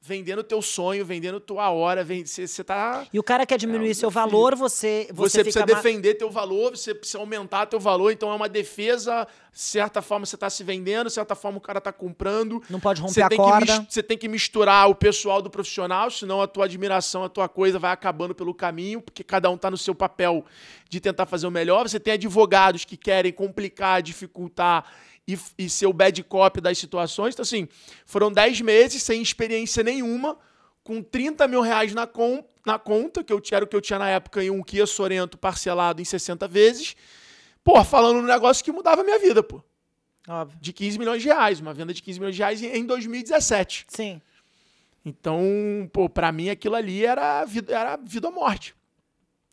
S2: vendendo teu sonho, vendendo tua hora, você vend... tá...
S1: E o cara quer diminuir é, seu valor, você... Você, você precisa defender
S2: teu valor, você precisa aumentar teu valor, então é uma defesa, certa forma você tá se vendendo, certa forma o cara tá comprando. Não pode romper a corda. Você tem que misturar o pessoal do profissional, senão a tua admiração, a tua coisa vai acabando pelo caminho, porque cada um tá no seu papel de tentar fazer o melhor. Você tem advogados que querem complicar, dificultar e, e ser o bad cop das situações. Então, assim, foram 10 meses sem experiência nenhuma, com 30 mil reais na, com, na conta, que eu era o que eu tinha na época em um Kia Sorento parcelado em 60 vezes. Pô, falando num negócio que mudava a minha vida, pô. Óbvio. De 15 milhões de reais, uma venda de 15 milhões de reais em 2017. Sim. Então, pô, pra mim aquilo ali era vida, era vida ou morte.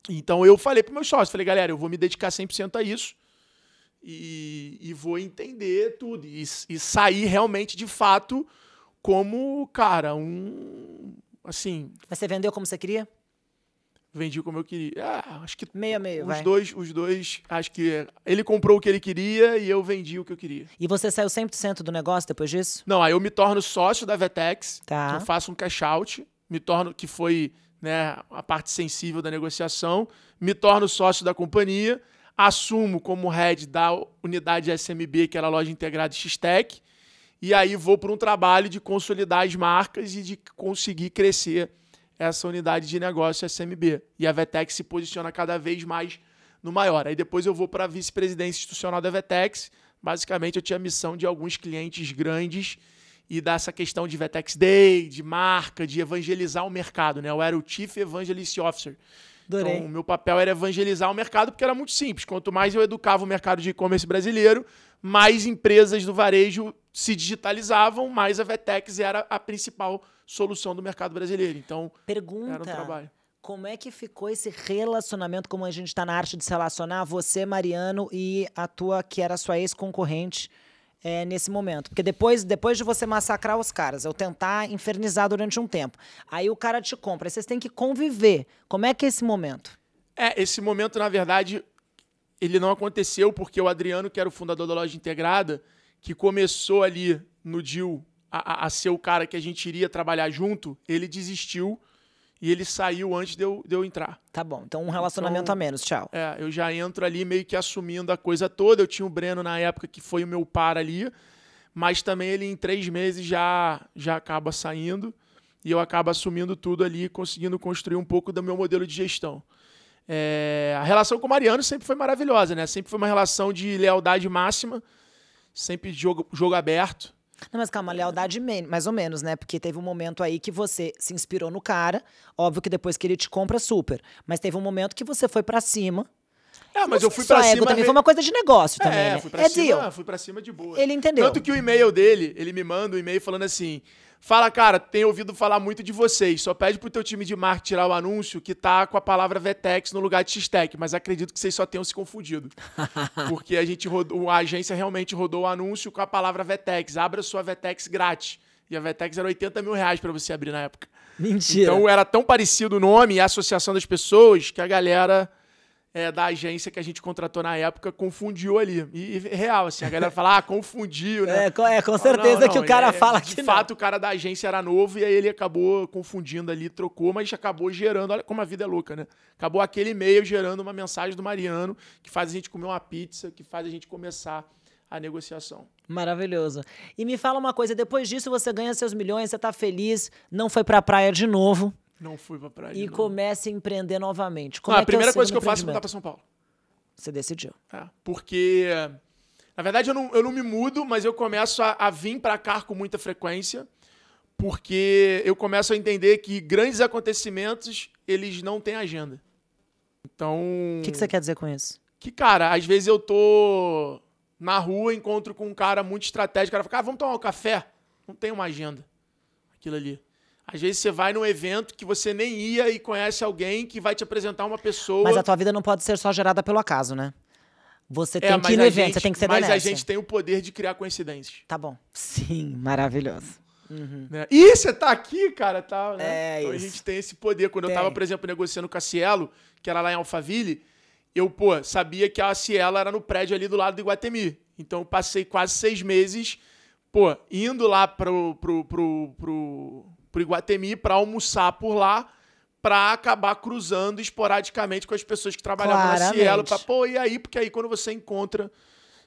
S2: Então eu falei pro meus sócios, falei, galera, eu vou me dedicar 100% a isso e, e vou entender tudo e, e sair realmente de fato como, cara, um. Assim. Mas você vendeu como você queria? Vendi como eu queria. Ah, acho que. Meia, meia. Os vai. dois, os dois, acho que ele comprou o que ele queria e eu vendi o que eu queria. E você saiu 100% do negócio depois disso? Não, aí eu me torno sócio da Vetex. Tá. Eu faço um cash out, me torno, que foi né, a parte sensível da negociação, me torno sócio da companhia assumo como head da unidade SMB, que era a loja integrada X-Tech, e aí vou para um trabalho de consolidar as marcas e de conseguir crescer essa unidade de negócio SMB. E a Vetex se posiciona cada vez mais no maior. Aí depois eu vou para a vice-presidência institucional da Vetex. Basicamente, eu tinha a missão de alguns clientes grandes e dessa questão de Vetex Day, de marca, de evangelizar o mercado. Né? Eu era o Chief Evangelist Officer. Então, Adorei. Então, o meu papel era evangelizar o mercado, porque era muito simples. Quanto mais eu educava o mercado de e-commerce brasileiro, mais empresas do varejo se digitalizavam, mais a Vetex era a principal solução do mercado brasileiro. Então, Pergunta. era um trabalho.
S1: Como é que ficou esse relacionamento, como a gente está na arte de se relacionar, você, Mariano, e a tua, que era sua ex-concorrente, é, nesse momento. Porque depois, depois de você massacrar os caras, eu tentar infernizar durante um tempo, aí o cara te compra, vocês têm que conviver. Como é que é esse momento?
S2: É, esse momento, na verdade, ele não aconteceu porque o Adriano, que era o fundador da loja integrada, que começou ali no Dil a, a ser o cara que a gente iria trabalhar junto, ele desistiu e ele saiu antes de eu, de eu entrar. Tá bom, então um relacionamento então, a menos, tchau. É, eu já entro ali meio que assumindo a coisa toda. Eu tinha o Breno na época que foi o meu par ali, mas também ele em três meses já, já acaba saindo e eu acabo assumindo tudo ali, conseguindo construir um pouco do meu modelo de gestão. É, a relação com o Mariano sempre foi maravilhosa, né? Sempre foi uma relação de lealdade máxima, sempre jogo, jogo aberto. Não, mas calma,
S1: lealdade mais ou menos, né? Porque teve um momento aí que você se inspirou no cara. Óbvio que depois que ele te compra, super. Mas teve um momento que você foi para cima
S2: é, mas eu fui pra cima. também re... foi uma coisa de negócio é, também. É, né? fui pra é cima, deal. fui pra cima de boa. Ele entendeu. Tanto que o e-mail dele, ele me manda um e-mail falando assim: Fala, cara, tenho ouvido falar muito de vocês. Só pede pro teu time de marketing tirar o anúncio que tá com a palavra Vetex no lugar de X-Tech, mas acredito que vocês só tenham se confundido. <laughs> Porque a gente rodou, a agência realmente rodou o anúncio com a palavra Vetex. Abra sua Vetex grátis. E a Vetex era 80 mil reais pra você abrir na época. Mentira. Então era tão parecido o nome e a associação das pessoas que a galera é, da agência que a gente contratou na época confundiu ali. E, e real, assim, a galera fala, ah, confundiu, né? <laughs> É, é, com, é, com certeza não, não, que o cara é, fala que. De fato, o cara da agência era novo e aí ele acabou confundindo ali, trocou, mas acabou gerando. Olha como a vida é louca, né? Acabou aquele e-mail gerando uma mensagem do Mariano que faz a gente comer uma pizza, que faz a gente começar a negociação. Maravilhoso. E me fala uma coisa,
S1: depois disso você ganha seus milhões, você tá feliz, não foi pra praia de novo, não fui pra praia. E não. comece a empreender novamente. Como não, ah, é a é primeira coisa que eu faço é mudar pra São Paulo.
S2: Você decidiu. É, porque. Na verdade, eu não, eu não me mudo, mas eu começo a, a vir para cá com muita frequência, porque eu começo a entender que grandes acontecimentos, eles não têm agenda. Então. O que, que você
S1: quer dizer com isso?
S2: Que, cara, às vezes eu tô na rua, encontro com um cara muito estratégico, o cara fala, cara, ah, vamos tomar um café. Não tem uma agenda. Aquilo ali. Às vezes você vai num evento que você nem ia e conhece alguém que vai te apresentar uma pessoa. Mas a tua
S1: vida não pode ser só gerada pelo acaso, né? Você é, tem é, que ir no evento, gente, você tem que ser Mas a gente
S2: tem o poder de criar coincidências. Tá bom. Sim,
S1: maravilhoso.
S2: Uhum. Né? E você tá aqui, cara, tá, né? É então isso. a gente tem esse poder. Quando tem. eu tava, por exemplo, negociando com a Cielo, que era lá em Alphaville, eu, pô, sabia que a Cielo era no prédio ali do lado do Iguatemi. Então eu passei quase seis meses, pô, indo lá pro, pro, pro, pro, pro Iguatemi para almoçar por lá, para acabar cruzando esporadicamente com as pessoas que trabalhavam Claramente. na Cielo, para pô, e aí, porque aí quando você encontra,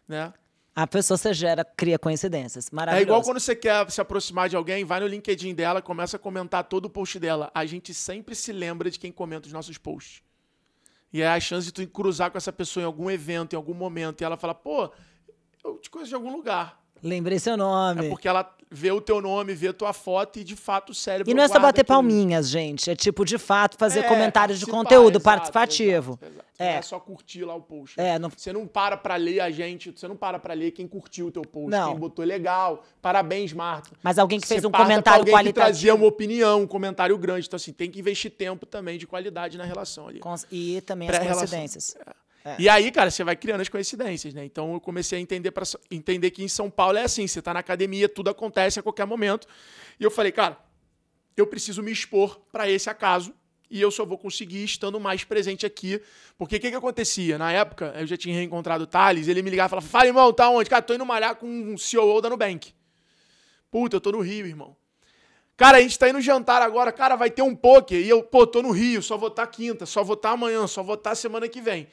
S2: né?
S1: A pessoa você gera, cria coincidências. Maravilhoso. É igual quando
S2: você quer se aproximar de alguém, vai no LinkedIn dela, começa a comentar todo o post dela. A gente sempre se lembra de quem comenta os nossos posts. E é a chance de tu cruzar com essa pessoa em algum evento, em algum momento, e ela fala, pô, eu te conheço de algum lugar. Lembrei seu nome. É porque ela ver o teu nome, ver tua foto e de fato o cérebro. E não é só bater
S1: palminhas, gente. É tipo, de fato, fazer é, comentários de conteúdo exato, participativo. Exato,
S2: exato. É. Não é só curtir lá o post. Né? É, não... Você não para pra ler a gente, você não para pra ler quem curtiu o teu post, não. quem botou legal. Parabéns, Marta. Mas alguém que fez um comentário alguém qualitativo. Que trazia uma opinião, um comentário grande. Então, assim, tem que investir tempo também de qualidade na relação ali. E também as coincidências. É. É. E aí, cara, você vai criando as coincidências, né? Então eu comecei a entender para entender que em São Paulo é assim, você tá na academia, tudo acontece a qualquer momento. E eu falei, cara, eu preciso me expor para esse acaso e eu só vou conseguir estando mais presente aqui. Porque o que, que acontecia? Na época, eu já tinha reencontrado o Thales, ele me ligava e falava: Fala, irmão, tá onde? Cara, tô indo malhar com um CEO da Nubank. Puta, eu tô no Rio, irmão. Cara, a gente tá indo jantar agora, cara, vai ter um poker. E eu, pô, tô no Rio, só vou estar tá quinta, só vou estar tá amanhã, só vou estar tá semana que vem.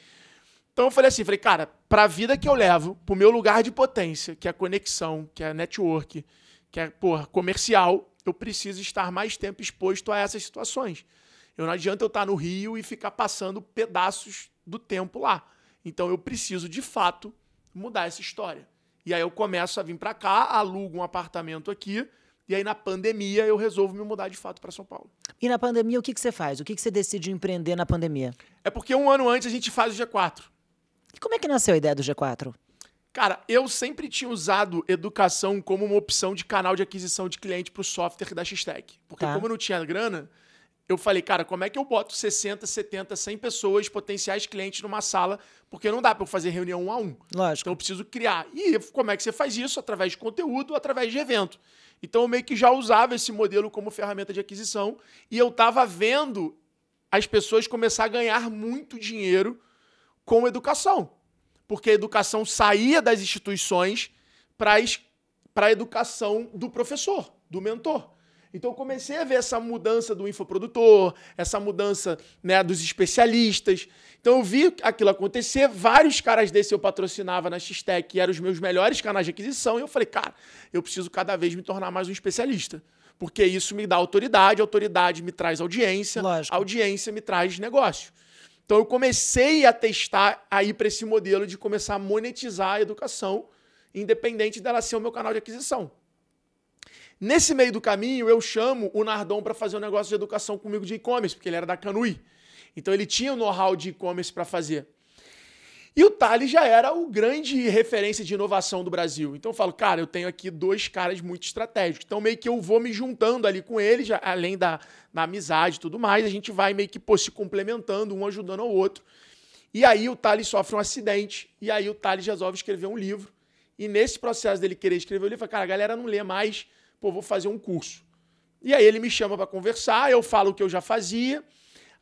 S2: Então eu falei assim, falei, cara, a vida que eu levo, pro meu lugar de potência, que é a conexão, que é a network, que é, porra, comercial, eu preciso estar mais tempo exposto a essas situações. Eu não adianta eu estar no Rio e ficar passando pedaços do tempo lá. Então eu preciso, de fato, mudar essa história. E aí eu começo a vir para cá, alugo um apartamento aqui, e aí na pandemia eu resolvo me mudar de fato para São Paulo.
S1: E na pandemia o que, que você faz? O que, que você
S2: decide empreender na pandemia? É porque um ano antes a gente faz o G4. E como é que nasceu a ideia do G4? Cara, eu sempre tinha usado educação como uma opção de canal de aquisição de cliente para o software da Xtech. Porque tá. como eu não tinha grana, eu falei, cara, como é que eu boto 60, 70, 100 pessoas, potenciais clientes numa sala? Porque não dá para eu fazer reunião um a um. Lógico. Então eu preciso criar. E como é que você faz isso? Através de conteúdo, através de evento. Então eu meio que já usava esse modelo como ferramenta de aquisição e eu estava vendo as pessoas começar a ganhar muito dinheiro com educação. Porque a educação saía das instituições para a educação do professor, do mentor. Então eu comecei a ver essa mudança do infoprodutor, essa mudança né, dos especialistas. Então eu vi aquilo acontecer, vários caras desses eu patrocinava na X-Tech, que eram os meus melhores canais de aquisição, e eu falei, cara, eu preciso cada vez me tornar mais um especialista. Porque isso me dá autoridade, autoridade me traz audiência, Lógico. audiência me traz negócio. Então eu comecei a testar aí para esse modelo de começar a monetizar a educação, independente dela ser o meu canal de aquisição. Nesse meio do caminho, eu chamo o Nardon para fazer um negócio de educação comigo de e-commerce, porque ele era da Canui. Então ele tinha o know-how de e-commerce para fazer. E o Thales já era o grande referência de inovação do Brasil. Então eu falo, cara, eu tenho aqui dois caras muito estratégicos. Então meio que eu vou me juntando ali com eles, além da, da amizade e tudo mais, a gente vai meio que pô, se complementando, um ajudando ao outro. E aí o Thales sofre um acidente, e aí o Thales resolve escrever um livro. E nesse processo dele querer escrever o livro, fala, cara, a galera não lê mais, pô, vou fazer um curso. E aí ele me chama para conversar, eu falo o que eu já fazia,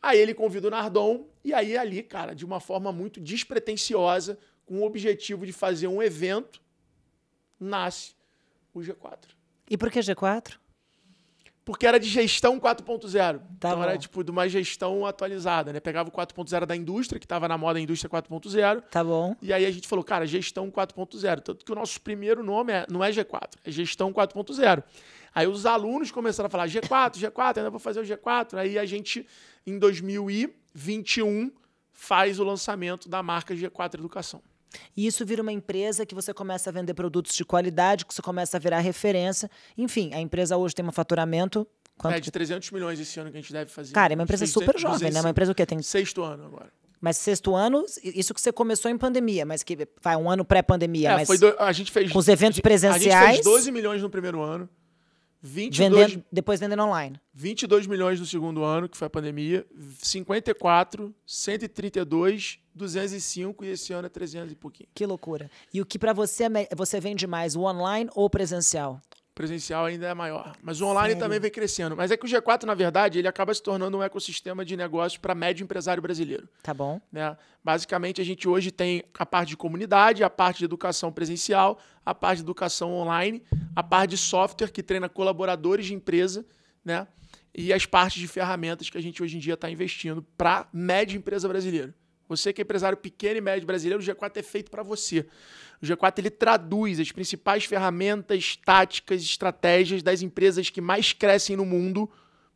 S2: Aí ele convida o Nardon, e aí ali, cara, de uma forma muito despretensiosa, com o objetivo de fazer um evento, nasce o G4. E por que G4? Porque era de gestão 4.0. Tá então bom. era tipo de uma gestão atualizada, né? Pegava o 4.0 da indústria, que estava na moda indústria 4.0. Tá bom. E aí a gente falou, cara, gestão 4.0. Tanto que o nosso primeiro nome é, não é G4, é gestão 4.0. Aí os alunos começaram a falar G4, G4, ainda vou fazer o G4. Aí a gente, em 2021, faz o lançamento da marca G4 Educação.
S1: E isso vira uma empresa que você começa a vender produtos de qualidade, que você começa a virar referência. Enfim, a empresa hoje tem um faturamento.
S2: Quanto é de 300 milhões esse ano que a gente deve fazer. Cara, é uma empresa 600, super jovem, 200, né? É uma empresa
S1: o quê? Tem... Sexto ano agora. Mas sexto ano, isso que você começou em pandemia, mas que vai um ano pré-pandemia. É, mas do... a gente fez. Com os eventos presenciais. A gente fez 12
S2: milhões no primeiro ano. 22, vendendo, depois vendendo online. 22 milhões no segundo ano, que foi a pandemia, 54, 132, 205 e esse ano é 300 e pouquinho.
S1: Que loucura. E o que para você é você vende mais, o online ou o presencial?
S2: presencial ainda é maior. Mas o online Sério? também vem crescendo. Mas é que o G4, na verdade, ele acaba se tornando um ecossistema de negócio para médio empresário brasileiro. Tá bom. Né? Basicamente, a gente hoje tem a parte de comunidade, a parte de educação presencial, a parte de educação online, a parte de software que treina colaboradores de empresa, né? E as partes de ferramentas que a gente hoje em dia está investindo para média empresa brasileira. Você que é empresário pequeno e médio brasileiro, o G4 é feito para você. O G4 ele traduz as principais ferramentas, táticas, estratégias das empresas que mais crescem no mundo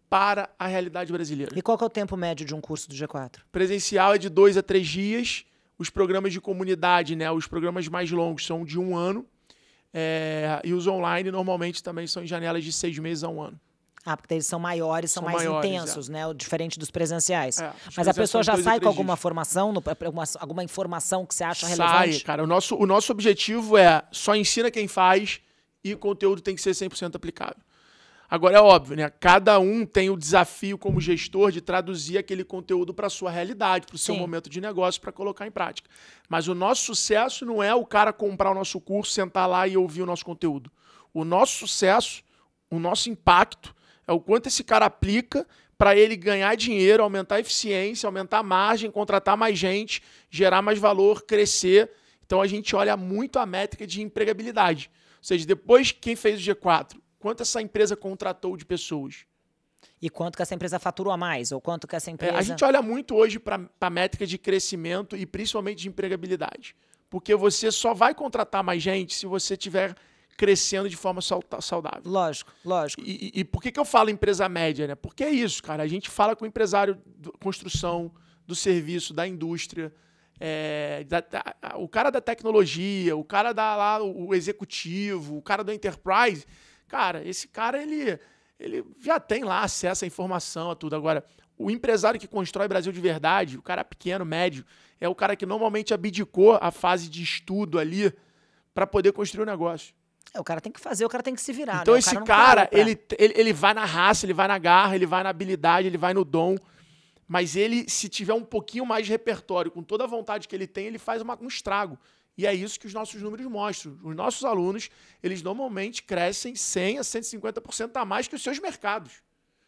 S2: para a realidade brasileira. E qual é o tempo médio de um curso do G4? Presencial é de dois a três dias. Os programas de comunidade, né, os programas mais longos são de um ano. É, e os online normalmente também são em janelas de seis meses a um ano. Ah, porque eles são maiores, são, são mais maiores, é. intensos,
S1: é. né? Diferente dos presenciais.
S2: É, Mas a pessoa já sai com alguma formação, alguma, alguma informação que você acha relevante? Sai, cara. O nosso, o nosso objetivo é só ensina quem faz e o conteúdo tem que ser 100% aplicável. Agora é óbvio, né? Cada um tem o desafio como gestor de traduzir aquele conteúdo para sua realidade, para o seu Sim. momento de negócio, para colocar em prática. Mas o nosso sucesso não é o cara comprar o nosso curso, sentar lá e ouvir o nosso conteúdo. O nosso sucesso, o nosso impacto é o quanto esse cara aplica para ele ganhar dinheiro, aumentar a eficiência, aumentar a margem, contratar mais gente, gerar mais valor, crescer. Então a gente olha muito a métrica de empregabilidade. Ou seja, depois quem fez o G4, quanto essa empresa contratou de pessoas? E quanto que essa empresa faturou a mais? Ou quanto que essa empresa. É, a gente olha muito hoje para a métrica de crescimento e principalmente de empregabilidade. Porque você só vai contratar mais gente se você tiver crescendo de forma saudável. Lógico, lógico. E, e, por que, que eu falo empresa média, né? Porque é isso, cara. A gente fala com o empresário da construção, do serviço, da indústria, é, da, da, o cara da tecnologia, o cara da lá, o executivo, o cara do enterprise. Cara, esse cara, ele, ele já tem lá acesso à informação, a tudo. Agora, o empresário que constrói Brasil de verdade, o cara pequeno, médio, é o cara que normalmente abdicou a fase de estudo ali para poder construir o um negócio. É, o cara tem que fazer, o cara tem que se virar. Então né? esse cara, cara pra... ele, ele, ele vai na raça, ele vai na garra, ele vai na habilidade, ele vai no dom. Mas ele, se tiver um pouquinho mais de repertório, com toda a vontade que ele tem, ele faz uma, um estrago. E é isso que os nossos números mostram. Os nossos alunos, eles normalmente crescem 100 a 150% a mais que os seus mercados.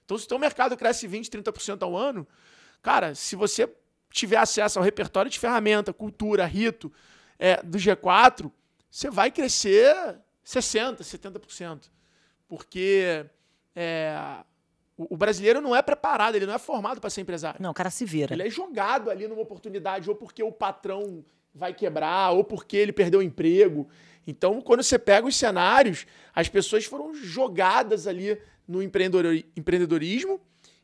S2: Então, se o seu mercado cresce 20, 30% ao ano, cara, se você tiver acesso ao repertório de ferramenta, cultura, rito é, do G4, você vai crescer 60%, 70%. Porque é, o, o, brasileiro não é preparado, ele não é formado para ser empresário. Não, o cara se vira. Ele é jogado ali numa oportunidade, ou porque o patrão vai quebrar, ou porque ele perdeu o emprego. Então, quando você pega os cenários, as pessoas foram jogadas ali no empreendedorismo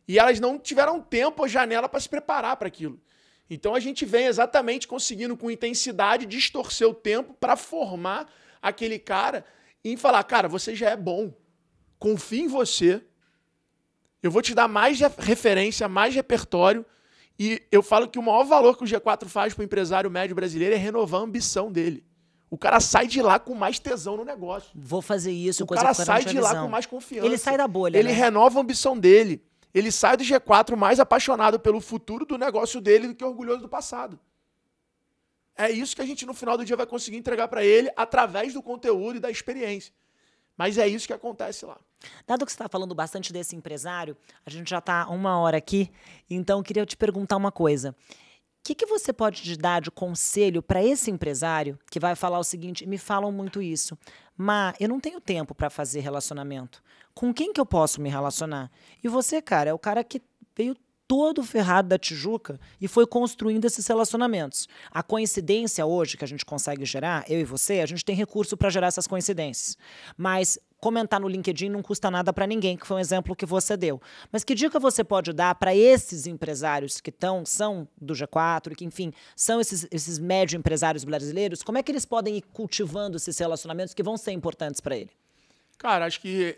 S2: e elas não tiveram tempo ou janela para se preparar para aquilo. Então a gente vem exatamente conseguindo com intensidade distorcer o tempo para formar aquele cara em falar: cara, você já é bom, confia em você, eu vou te dar mais referência, mais repertório. E eu falo que o maior valor que o G4 faz para o empresário médio brasileiro é renovar a ambição dele. O cara sai de lá com mais tesão no negócio. Vou fazer isso. O cara sai de lá com mais confiança. Ele sai da bolha. Ele né? renova a ambição dele. Ele sai do G4 mais apaixonado pelo futuro do negócio dele do que orgulhoso do passado. É isso que a gente no final do dia vai conseguir entregar para ele através do conteúdo e da experiência. Mas é isso que acontece lá.
S1: Dado que você está falando bastante desse empresário, a gente já está uma hora aqui, então queria te perguntar uma coisa. O que, que você pode dar de conselho para esse empresário que vai falar o seguinte? Me falam muito isso, mas eu não tenho tempo para fazer relacionamento. Com quem que eu posso me relacionar? E você, cara, é o cara que veio todo ferrado da Tijuca e foi construindo esses relacionamentos. A coincidência hoje que a gente consegue gerar, eu e você, a gente tem recurso para gerar essas coincidências. Mas comentar no LinkedIn não custa nada para ninguém, que foi um exemplo que você deu. Mas que dica você pode dar para esses empresários que tão, são do G4, que, enfim, são esses, esses médio empresários brasileiros? Como
S2: é que eles podem ir cultivando esses relacionamentos que vão ser importantes para ele? Cara, acho que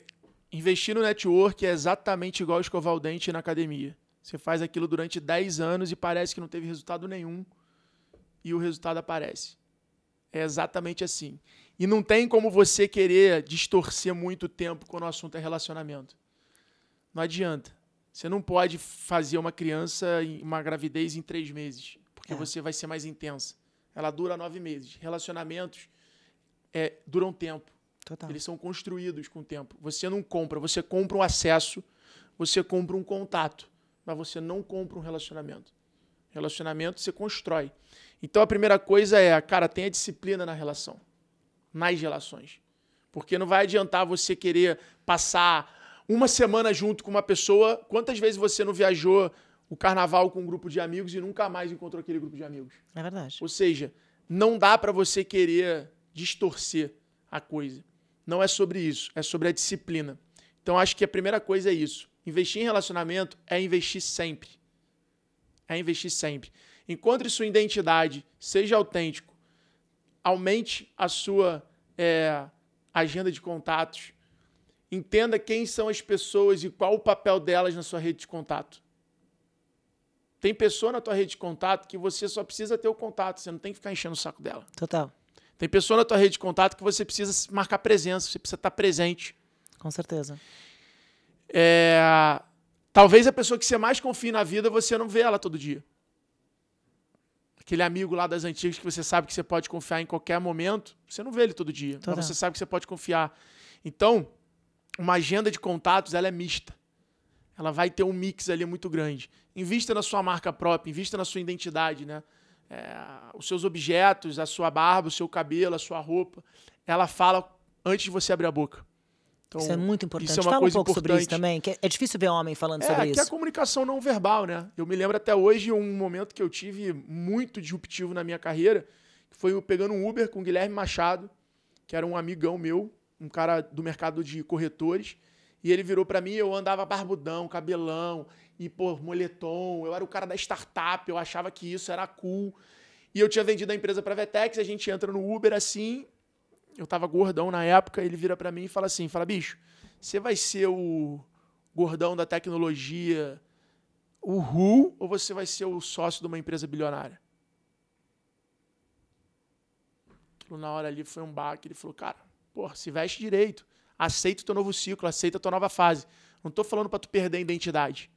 S2: investir no network é exatamente igual escovar o dente na academia. Você faz aquilo durante 10 anos e parece que não teve resultado nenhum e o resultado aparece. É exatamente assim. E não tem como você querer distorcer muito tempo quando o assunto é relacionamento. Não adianta. Você não pode fazer uma criança, uma gravidez em três meses, porque é. você vai ser mais intensa. Ela dura nove meses. Relacionamentos é, duram tempo. Total. Eles são construídos com o tempo. Você não compra, você compra um acesso, você compra um contato mas você não compra um relacionamento. Relacionamento você constrói. Então a primeira coisa é, cara, tenha disciplina na relação, nas relações. Porque não vai adiantar você querer passar uma semana junto com uma pessoa. Quantas vezes você não viajou o carnaval com um grupo de amigos e nunca mais encontrou aquele grupo de amigos? É verdade. Ou seja, não dá para você querer distorcer a coisa. Não é sobre isso, é sobre a disciplina. Então acho que a primeira coisa é isso. Investir em relacionamento é investir sempre. É investir sempre. Encontre sua identidade, seja autêntico, aumente a sua é, agenda de contatos, entenda quem são as pessoas e qual o papel delas na sua rede de contato. Tem pessoa na tua rede de contato que você só precisa ter o contato, você não tem que ficar enchendo o saco dela. Total. Tem pessoa na tua rede de contato que você precisa marcar presença, você precisa estar presente. Com certeza. É, talvez a pessoa que você mais confie na vida, você não vê ela todo dia. Aquele amigo lá das antigas que você sabe que você pode confiar em qualquer momento, você não vê ele todo dia, mas você sabe que você pode confiar. Então, uma agenda de contatos, ela é mista. Ela vai ter um mix ali muito grande. Invista na sua marca própria, invista na sua identidade, né? É, os seus objetos, a sua barba, o seu cabelo, a sua roupa, ela fala antes de você abrir a boca. Então, isso é muito importante. Isso é uma Fala coisa um pouco importante. sobre isso também, que é difícil ver homem falando é, sobre que isso. É, a comunicação não verbal, né? Eu me lembro até hoje um momento que eu tive muito disruptivo na minha carreira, que foi eu pegando um Uber com o Guilherme Machado, que era um amigão meu, um cara do mercado de corretores, e ele virou para mim, eu andava barbudão, cabelão, e pô, moletom, eu era o cara da startup, eu achava que isso era cool. E eu tinha vendido a empresa para a Vetex, a gente entra no Uber assim, eu tava gordão na época, ele vira para mim e fala assim, fala, bicho, você vai ser o gordão da tecnologia, o RU, ou você vai ser o sócio de uma empresa bilionária? Aquilo na hora ali foi um baque, ele falou, cara, porra, se veste direito, aceita o teu novo ciclo, aceita a tua nova fase. Não tô falando para tu perder a identidade.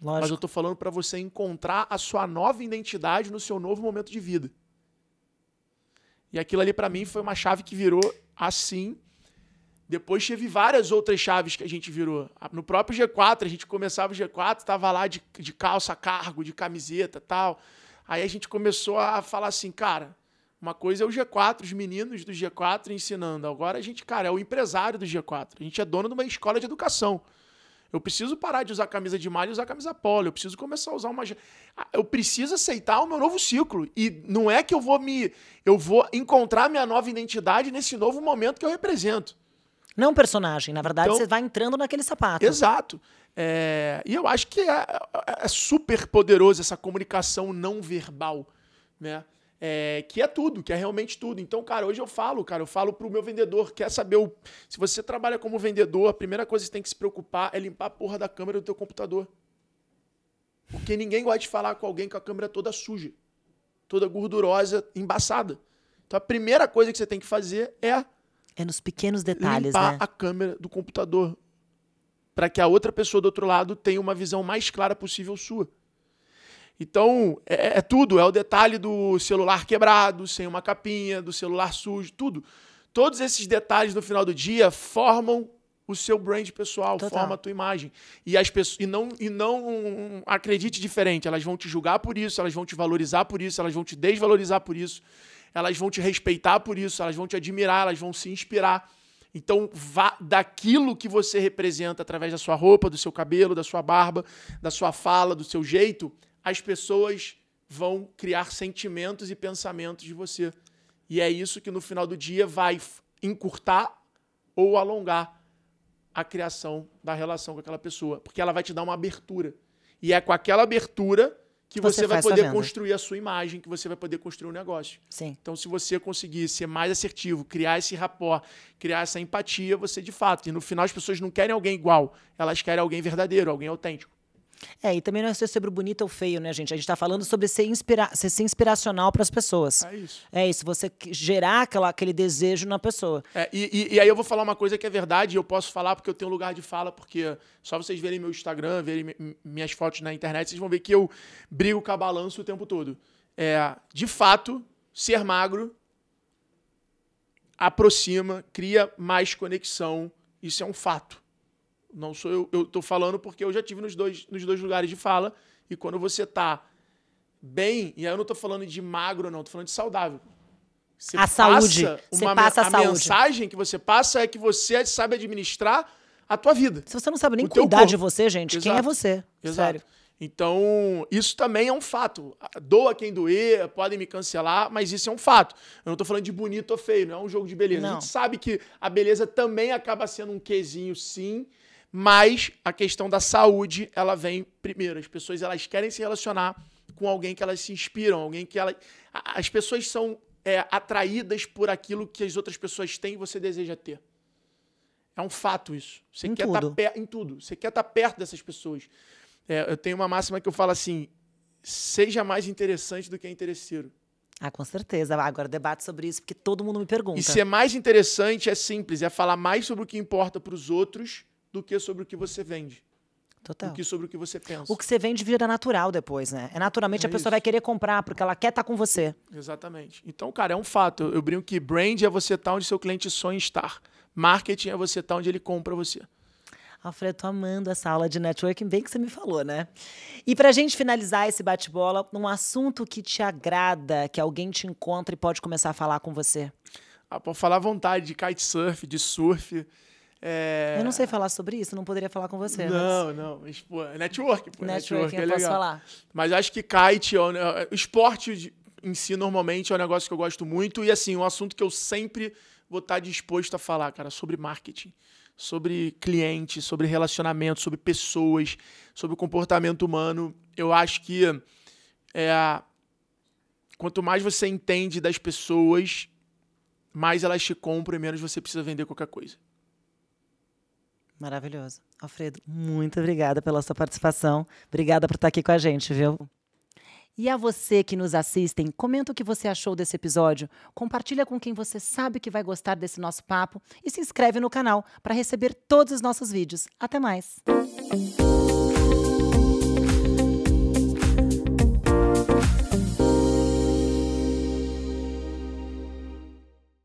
S2: Lógico. Mas eu tô falando para você encontrar a sua nova identidade no seu novo momento de vida. E aquilo ali para mim foi uma chave que virou assim. Depois teve várias outras chaves que a gente virou. No próprio G4, a gente começava o G4, tava lá de, de calça cargo, de camiseta tal. Aí a gente começou a falar assim, cara, uma coisa é o G4, os meninos do G4 ensinando. Agora a gente, cara, é o empresário do G4. A gente é dono de uma escola de educação. Eu preciso parar de usar camisa de malha e usar camisa polo. Eu preciso começar a usar uma. Ah, eu preciso aceitar o meu novo ciclo. E não é que eu vou me. Eu vou encontrar minha nova identidade nesse novo momento que eu represento. Não personagem. Na verdade, então, você vai entrando naquele sapato. Exato. É... E eu acho que é, é, é super poderoso essa comunicação não verbal. Né? É, que é tudo, que é realmente tudo. Então, cara, hoje eu falo, cara, eu falo pro meu vendedor, quer saber, o... se você trabalha como vendedor, a primeira coisa que você tem que se preocupar é limpar a porra da câmera do teu computador. Porque ninguém gosta de falar com alguém com a câmera toda suja, toda gordurosa, embaçada. Então, a primeira coisa que você tem que fazer é... É nos pequenos detalhes, limpar né? a câmera do computador. para que a outra pessoa do outro lado tenha uma visão mais clara possível sua. Então, é, é, é, tudo. É o detalhe do celular quebrado, sem uma capinha, do celular sujo, tudo. Todos esses detalhes no final do dia formam o seu brand pessoal, Total. forma a tua imagem. E as pessoas e não e não acredite diferente, elas vão te julgar por isso, elas vão te valorizar por isso, elas vão te desvalorizar por isso. Elas vão te respeitar por isso, elas vão te admirar, elas vão se inspirar. Então, vá daquilo que você representa através da sua roupa, do seu cabelo, da sua barba, da sua fala, do seu jeito, as pessoas vão criar sentimentos e pensamentos de você. E é isso que no final do dia vai encurtar ou alongar a criação da relação com aquela pessoa, porque ela vai te dar uma abertura. E é com aquela abertura que você, você vai poder a construir a sua imagem, que você vai poder construir um negócio. Sim. Então, se você conseguir ser mais assertivo, criar esse rapport, criar essa empatia, você de fato. E no final, as pessoas não querem alguém igual, elas querem alguém verdadeiro, alguém autêntico.
S1: É, e também não é ser sobre o bonito ou feio, né, gente? A gente está falando sobre ser, inspira ser, ser inspiracional para as pessoas. É isso. É isso, você gerar aquela, aquele desejo na pessoa.
S2: É, e, e, e, aí eu vou falar uma coisa que é verdade, e eu posso falar porque eu tenho lugar de fala, porque só vocês verem meu Instagram, verem minhas fotos na internet, vocês vão ver que eu brigo com a balança o tempo todo. É, de fato, ser magro aproxima, cria mais conexão, isso é um fato não sou eu. Eu tô falando porque eu já tive nos dois, nos dois lugares de fala. E quando você tá bem, e aí eu não tô falando de magro, não, tô falando de saudável. Você a saúde. Você passa a, a saúde. mensagem que você passa é que você sabe administrar a tua vida. Se você não sabe nem cuidar corpo. de você, gente, Exato. quem é você? Exato. Sério. Então, isso também é um fato. Doa quem doer, podem me cancelar, mas isso é um fato. Eu não tô falando de bonito ou feio, não é um jogo de beleza. Não. A gente sabe que a beleza também acaba sendo um quesinho, sim mas a questão da saúde, ela vem primeiro. As pessoas elas querem se relacionar com alguém que elas se inspiram, alguém que elas. As pessoas são é, atraídas por aquilo que as outras pessoas têm e você deseja ter. É um fato isso. Você em quer estar tá per... em tudo. Você quer estar tá perto dessas pessoas. É, eu tenho uma máxima que eu falo assim: seja mais interessante do que é interesseiro. Ah, com certeza. Agora debate sobre isso, porque todo mundo me pergunta. E ser mais interessante é simples, é falar mais sobre o que importa para os outros do que sobre o que você vende. Total. Do que sobre o que você pensa. O que
S1: você vende vira natural depois, né? É naturalmente é a pessoa isso. vai querer comprar porque ela quer estar tá com você.
S2: Exatamente. Então, cara, é um fato. Eu, brinco que brand é você estar tá onde seu cliente sonha estar. Marketing é você estar tá onde ele compra você.
S1: Alfredo, tô amando essa aula de networking, bem que você me falou, né? E para a gente finalizar esse bate-bola, um assunto que te agrada, que alguém te encontra e pode começar a falar com você.
S2: Ah, pode falar à vontade de kitesurf, de surf, é... Eu não sei
S1: falar sobre isso, não poderia falar com você. Não,
S2: mas... não. Mas, pô, é network, pô. É network, network é legal. falar. Mas acho que kite, o é esporte em si, normalmente, é um negócio que eu gosto muito. E, assim, um assunto que eu sempre vou estar tá disposto a falar, cara, sobre marketing, sobre clientes, sobre relacionamento, sobre pessoas, sobre comportamento humano. Eu acho que é, quanto mais você entende das pessoas, mais elas te compram e menos você precisa vender qualquer coisa. Maravilhoso.
S1: Alfredo, muito obrigada pela sua participação. Obrigada por estar aqui com a gente, viu? E a você que nos assistem, comenta o que você achou desse episódio, compartilha com quem você sabe que vai gostar desse nosso papo e se inscreve no canal para receber todos os nossos vídeos. Até mais!